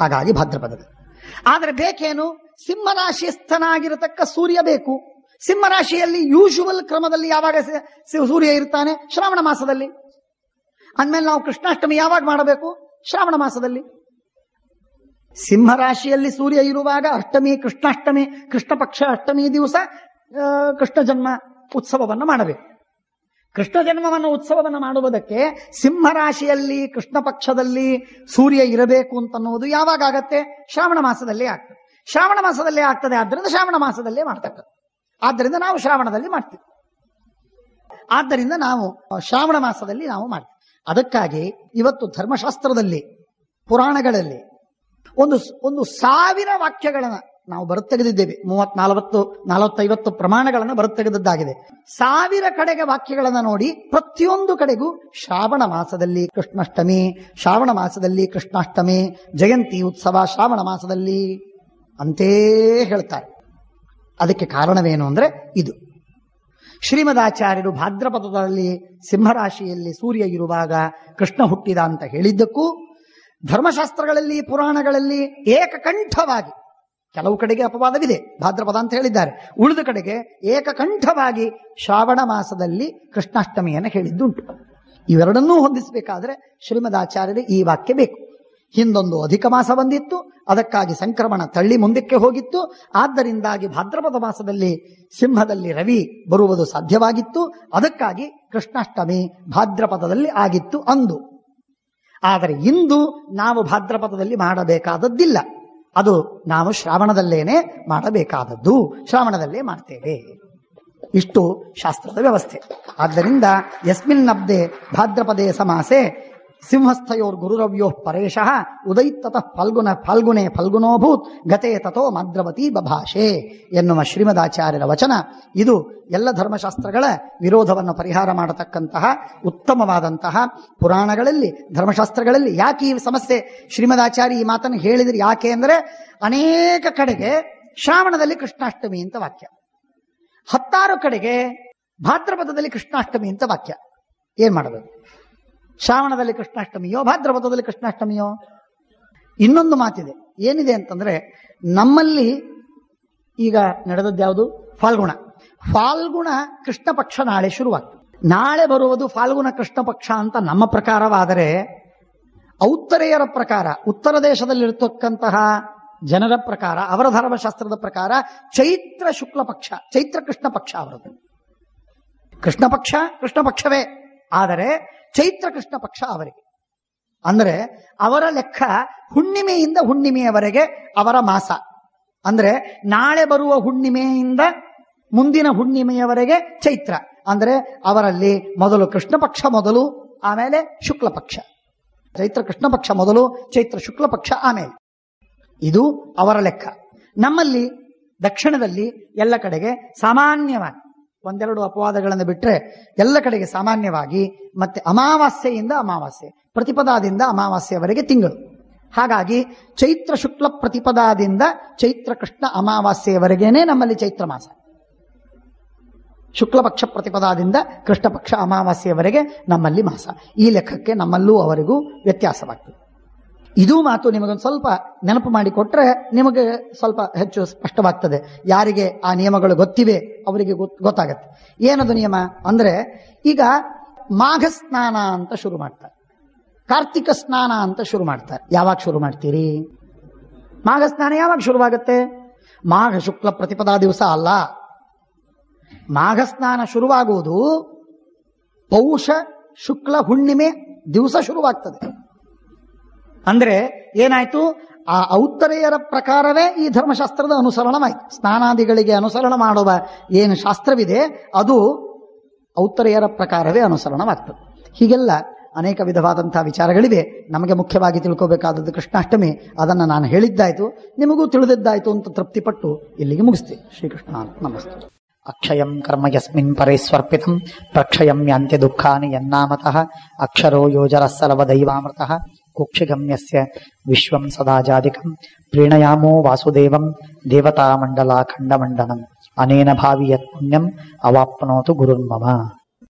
S1: ಹಾಗಾಗಿ ಭಾದ್ರಪದದಲ್ಲಿ ಆದರೆ ಬೇಕೇನು ಸಿಂಹರಾಶಿಸ್ಥನಾಗಿರತಕ್ಕ ಸೂರ್ಯ ಬೇಕು ಸಿಂಹರಾಶಿಯಲ್ಲಿ ಯೂಶುವಲ್ ಕ್ರಮದಲ್ಲಿ ಯಾವಾಗ ಸೂರ್ಯ ಇರ್ತಾನೆ ಶ್ರಾವಣ ಮಾಸದಲ್ಲಿ ಅಂದಮೇಲೆ ನಾವು ಕೃಷ್ಣಾಷ್ಟಮಿ ಯಾವಾಗ ಮಾಡಬೇಕು ಶ್ರಾವಣ ಮಾಸದಲ್ಲಿ ಸಿಂಹರಾಶಿಯಲ್ಲಿ ಸೂರ್ಯ ಇರುವಾಗ ಅಷ್ಟಮಿ ಕೃಷ್ಣಾಷ್ಟಮಿ ಕೃಷ್ಣ ಪಕ್ಷ ಅಷ್ಟಮಿ ದಿವಸ ಕೃಷ್ಣ ಜನ್ಮ ಉತ್ಸವವನ್ನು ಮಾಡಬೇಕು ಕೃಷ್ಣ ಜನ್ಮವನ್ನು ಉತ್ಸವವನ್ನು ಮಾಡುವುದಕ್ಕೆ ಸಿಂಹರಾಶಿಯಲ್ಲಿ ಕೃಷ್ಣ ಪಕ್ಷದಲ್ಲಿ ಸೂರ್ಯ ಇರಬೇಕು ಅಂತನ್ನುವುದು ಯಾವಾಗ ಆಗತ್ತೆ ಶ್ರಾವಣ ಮಾಸದಲ್ಲಿ ಆಗ್ತದೆ ಶ್ರಾವಣ ಮಾಸದಲ್ಲಿ ಆಗ್ತದೆ ಆದ್ದರಿಂದ ಶ್ರಾವಣ ಮಾಸದಲ್ಲೇ ಮಾಡ್ತಕ್ಕದ್ದು ಆದ್ದರಿಂದ ನಾವು ಶ್ರಾವಣದಲ್ಲಿ ಮಾಡ್ತೀವಿ ಆದ್ದರಿಂದ ನಾವು ಶ್ರಾವಣ ಮಾಸದಲ್ಲಿ ನಾವು ಮಾಡ್ತೀವಿ ಅದಕ್ಕಾಗಿ ಇವತ್ತು ಧರ್ಮಶಾಸ್ತ್ರದಲ್ಲಿ ಪುರಾಣಗಳಲ್ಲಿ ಒಂದು ಒಂದು ಸಾವಿರ ವಾಕ್ಯಗಳನ್ನು ನಾವು ಬರತ್ ತೆಗೆದಿದ್ದೇವೆ ಮೂವತ್ ನಾಲ್ವತ್ತು ನಲವತ್ತೈವತ್ತು ಪ್ರಮಾಣಗಳನ್ನು ಬರತ್ ಸಾವಿರ ಕಡೆಗೆ ವಾಕ್ಯಗಳನ್ನು ನೋಡಿ ಪ್ರತಿಯೊಂದು ಕಡೆಗೂ ಶ್ರಾವಣ ಮಾಸದಲ್ಲಿ ಕೃಷ್ಣಾಷ್ಟಮಿ ಶ್ರಾವಣ ಮಾಸದಲ್ಲಿ ಕೃಷ್ಣಾಷ್ಟಮಿ ಜಯಂತಿ ಉತ್ಸವ ಶ್ರಾವಣ ಮಾಸದಲ್ಲಿ ಅಂತೇ ಹೇಳ್ತಾರೆ ಅದಕ್ಕೆ ಕಾರಣವೇನು ಅಂದ್ರೆ ಇದು ಶ್ರೀಮದಾಚಾರ್ಯರು ಭಾದ್ರಪದದಲ್ಲಿ ಸಿಂಹರಾಶಿಯಲ್ಲಿ ಸೂರ್ಯ ಇರುವಾಗ ಕೃಷ್ಣ ಹುಟ್ಟಿದ ಅಂತ ಹೇಳಿದ್ದಕ್ಕೂ ಧರ್ಮಶಾಸ್ತ್ರಗಳಲ್ಲಿ ಪುರಾಣಗಳಲ್ಲಿ ಏಕಕಂಠವಾಗಿ ಕೆಲವು ಕಡೆಗೆ ಅಪವಾದವಿದೆ ಭಾದ್ರಪದ ಅಂತ ಹೇಳಿದ್ದಾರೆ ಉಳಿದ ಕಡೆಗೆ ಏಕಕಂಠವಾಗಿ ಶ್ರಾವಣ ಮಾಸದಲ್ಲಿ ಕೃಷ್ಣಾಷ್ಟಮಿಯನ್ನು ಹೇಳಿದ್ದುಂಟು ಇವೆರಡನ್ನೂ ಹೊಂದಿಸಬೇಕಾದ್ರೆ ಶ್ರೀಮದಾಚಾರ್ಯರು ಈ ವಾಕ್ಯ ಬೇಕು ಹಿಂದೊಂದು ಅಧಿಕ ಮಾಸ ಬಂದಿತ್ತು ಅದಕ್ಕಾಗಿ ಸಂಕ್ರಮಣ ತಳ್ಳಿ ಮುಂದಕ್ಕೆ ಹೋಗಿತ್ತು ಆದ್ದರಿಂದಾಗಿ ಭಾದ್ರಪದ ಮಾಸದಲ್ಲಿ ಸಿಂಹದಲ್ಲಿ ರವಿ ಬರುವುದು ಸಾಧ್ಯವಾಗಿತ್ತು ಅದಕ್ಕಾಗಿ ಕೃಷ್ಣಾಷ್ಟಮಿ ಭಾದ್ರಪದದಲ್ಲಿ ಆಗಿತ್ತು ಅಂದು ಆದರೆ ಇಂದು ನಾವು ಭಾದ್ರಪದದಲ್ಲಿ ಮಾಡಬೇಕಾದದ್ದಿಲ್ಲ ಅದು ನಾವು ಶ್ರಾವಣದಲ್ಲೇನೆ ಮಾಡಬೇಕಾದದ್ದು ಶ್ರಾವಣದಲ್ಲೇ ಮಾಡ್ತೇವೆ ಇಷ್ಟು ಶಾಸ್ತ್ರದ ವ್ಯವಸ್ಥೆ ಆದ್ದರಿಂದ ಯಸ್ಮಿನ್ ನಬ್ದೆ ಭಾದ್ರಪದೇ ಸಮಾಸೆ ಸಿಂಹಸ್ಥಯೋರ್ ಗುರುರವ್ಯೋ ಪರೇಶಃ ಉದೈತ್ತತಃ ಫಲ್ಗುನ ಫಲ್ಗುಣೆ ಫಲ್ಗುನೋಭೂತ್ ಗತೆ ತಥೋ ಮಾದ್ರವತಿ ಬಭಾಷೆ ಎನ್ನುವ ಶ್ರೀಮದಾಚಾರ್ಯರ ವಚನ ಇದು ಎಲ್ಲ ಧರ್ಮಶಾಸ್ತ್ರಗಳ ವಿರೋಧವನ್ನು ಪರಿಹಾರ ಮಾಡತಕ್ಕಂತಹ ಉತ್ತಮವಾದಂತಹ ಪುರಾಣಗಳಲ್ಲಿ ಧರ್ಮಶಾಸ್ತ್ರಗಳಲ್ಲಿ ಯಾಕೆ ಈ ಸಮಸ್ಯೆ ಶ್ರೀಮದಾಚಾರ್ಯ ಈ ಮಾತನ್ನು ಹೇಳಿದ್ರೆ ಯಾಕೆ ಅಂದರೆ ಅನೇಕ ಕಡೆಗೆ ಶ್ರಾವಣದಲ್ಲಿ ಕೃಷ್ಣಾಷ್ಟಮಿ ಅಂತ ವಾಕ್ಯ ಹತ್ತಾರು ಕಡೆಗೆ ಭಾದ್ರಪದದಲ್ಲಿ ಕೃಷ್ಣಾಷ್ಟಮಿ ಅಂತ ವಾಕ್ಯ ಏನ್ ಮಾಡಬೇಕು ಶ್ರಾವಣದಲ್ಲಿ ಕೃಷ್ಣಾಷ್ಟಮಿಯೋ ಭಾದ್ರಪದದಲ್ಲಿ ಕೃಷ್ಣಾಷ್ಟಮಿಯೋ ಇನ್ನೊಂದು ಮಾತಿದೆ ಏನಿದೆ ಅಂತಂದ್ರೆ ನಮ್ಮಲ್ಲಿ ಈಗ ನಡೆದದ್ದ್ಯಾವುದು ಫಾಲ್ಗುಣ ಫಾಲ್ಗುಣ ಕೃಷ್ಣ ಪಕ್ಷ ನಾಳೆ ಶುರುವಾಗ್ತದೆ ನಾಳೆ ಬರುವುದು ಫಾಲ್ಗುಣ ಕೃಷ್ಣ ಪಕ್ಷ ಅಂತ ನಮ್ಮ ಪ್ರಕಾರವಾದರೆ ಔತ್ತರೆಯರ ಪ್ರಕಾರ ಉತ್ತರ ದೇಶದಲ್ಲಿರ್ತಕ್ಕಂತಹ ಜನರ ಪ್ರಕಾರ ಅವರ ಧರ್ಮಶಾಸ್ತ್ರದ ಪ್ರಕಾರ ಚೈತ್ರ ಶುಕ್ಲ ಪಕ್ಷ ಚೈತ್ರ ಕೃಷ್ಣ ಪಕ್ಷ ಅವರದ್ದು ಕೃಷ್ಣ ಪಕ್ಷ ಕೃಷ್ಣ ಪಕ್ಷವೇ ಆದರೆ ಚೈತ್ರ ಕೃಷ್ಣ ಪಕ್ಷ ಅವರಿಗೆ ಅಂದರೆ ಅವರ ಲೆಕ್ಕ ಹುಣ್ಣಿಮೆಯಿಂದ ಹುಣ್ಣಿಮೆಯವರೆಗೆ ಅವರ ಮಾಸ ಅಂದರೆ ನಾಳೆ ಬರುವ ಹುಣ್ಣಿಮೆಯಿಂದ ಮುಂದಿನ ಹುಣ್ಣಿಮೆಯವರೆಗೆ ಚೈತ್ರ ಅಂದರೆ ಅವರಲ್ಲಿ ಮೊದಲು ಕೃಷ್ಣ ಪಕ್ಷ ಮೊದಲು ಆಮೇಲೆ ಶುಕ್ಲ ಪಕ್ಷ ಚೈತ್ರ ಕೃಷ್ಣ ಪಕ್ಷ ಮೊದಲು ಚೈತ್ರ ಶುಕ್ಲ ಪಕ್ಷ ಆಮೇಲೆ ಇದು ಅವರ ಲೆಕ್ಕ ನಮ್ಮಲ್ಲಿ ದಕ್ಷಿಣದಲ್ಲಿ ಎಲ್ಲ ಕಡೆಗೆ ಸಾಮಾನ್ಯವಾಗಿ ಒಂದೆರಡು ಅಪವಾದಗಳನ್ನು ಬಿಟ್ಟರೆ ಎಲ್ಲ ಕಡೆಗೆ ಸಾಮಾನ್ಯವಾಗಿ ಮತ್ತೆ ಅಮಾವಾಸ್ಯೆಯಿಂದ ಅಮಾವಾಸ್ಯೆ ಪ್ರತಿಪದಾದಿಂದ ಅಮಾವಾಸ್ಯವರೆಗೆ ತಿಂಗಳು ಹಾಗಾಗಿ ಚೈತ್ರ ಶುಕ್ಲ ಪ್ರತಿಪದಾದಿಂದ ಚೈತ್ರ ಕೃಷ್ಣ ಅಮಾವಾಸ್ಯವರೆಗೇನೆ ನಮ್ಮಲ್ಲಿ ಚೈತ್ರ ಮಾಸ ಶುಕ್ಲ ಪಕ್ಷ ಪ್ರತಿಪದಾದಿಂದ ಕೃಷ್ಣ ಪಕ್ಷ ಅಮಾವಾಸ್ಯೆಯವರೆಗೆ ನಮ್ಮಲ್ಲಿ ಮಾಸ ಈ ಲೆಕ್ಕಕ್ಕೆ ನಮ್ಮಲ್ಲೂ ಅವರಿಗೂ ವ್ಯತ್ಯಾಸವಾಗ್ತದೆ ಇದು ಮಾತು ನಿಮಗೊಂದು ಸ್ವಲ್ಪ ನೆನಪು ಮಾಡಿಕೊಟ್ರೆ ನಿಮಗೆ ಸ್ವಲ್ಪ ಹೆಚ್ಚು ಸ್ಪಷ್ಟವಾಗ್ತದೆ ಯಾರಿಗೆ ಆ ನಿಯಮಗಳು ಗೊತ್ತಿವೆ ಅವರಿಗೆ ಗೊತ್ತಾಗತ್ತೆ ಏನದು ನಿಯಮ ಅಂದ್ರೆ ಈಗ ಮಾಘ ಸ್ನಾನ ಅಂತ ಶುರು ಮಾಡ್ತಾರೆ ಕಾರ್ತಿಕ ಸ್ನಾನ ಅಂತ ಶುರು ಮಾಡ್ತಾರೆ ಯಾವಾಗ ಶುರು ಮಾಡ್ತೀರಿ ಮಾಘ ಸ್ನಾನ ಯಾವಾಗ ಶುರುವಾಗತ್ತೆ ಮಾಘ ಶುಕ್ಲ ಪ್ರತಿಪದಾ ದಿವಸ ಅಲ್ಲ ಮಾಘ ಸ್ನಾನ ಶುರುವಾಗುವುದು ಪೌಷ ಶುಕ್ಲ ಹುಣ್ಣಿಮೆ ದಿವಸ ಶುರುವಾಗ್ತದೆ ಅಂದ್ರೆ ಏನಾಯ್ತು ಆ ಔತ್ತರೆಯರ ಪ್ರಕಾರವೇ ಈ ಧರ್ಮಶಾಸ್ತ್ರದ ಅನುಸರಣವಾಯಿತು ಸ್ನಾನಾದಿಗಳಿಗೆ ಅನುಸರಣ ಮಾಡುವ ಏನು ಶಾಸ್ತ್ರವಿದೆ ಅದು ಔತ್ತರೆಯರ ಪ್ರಕಾರವೇ ಅನುಸರಣವಾಗ್ತದೆ ಹೀಗೆಲ್ಲ ಅನೇಕ ವಿಧವಾದಂತಹ ವಿಚಾರಗಳಿವೆ ನಮಗೆ ಮುಖ್ಯವಾಗಿ ತಿಳ್ಕೋಬೇಕಾದದ್ದು ಕೃಷ್ಣಾಷ್ಟಮಿ ಅದನ್ನು ನಾನು ಹೇಳಿದ್ದಾಯ್ತು ನಿಮಗೂ ತಿಳಿದಿದ್ದಾಯ್ತು ಅಂತ ತೃಪ್ತಿಪಟ್ಟು ಇಲ್ಲಿಗೆ ಮುಗಿಸ್ತೀವಿ ಶ್ರೀಕೃಷ್ಣ ನಮಸ್ತೆ ಅಕ್ಷಯಂ ಕರ್ಮ ಯಸ್ಮಿನ್ ಪರೇಸ್ವರ್ಪಿತಂ ಪ್ರಕ್ಷಯಂ ಯಾಂತ್ಯ ದುಃಖಾನಿ ಯನ್ನಾಮತಃ ಅಕ್ಷರೋ ಯೋಜರಸ್ಸಲವ ದೈವಾಮೃತಃ कुक्षिगम्यस्य विश्वं सदाजादिकं प्रीणयामो वासुदेवं देवतामण्डलाखण्डमण्डनम् अनेन भावि यत् पुण्यम् अवाप्नोतु गुरुर्मम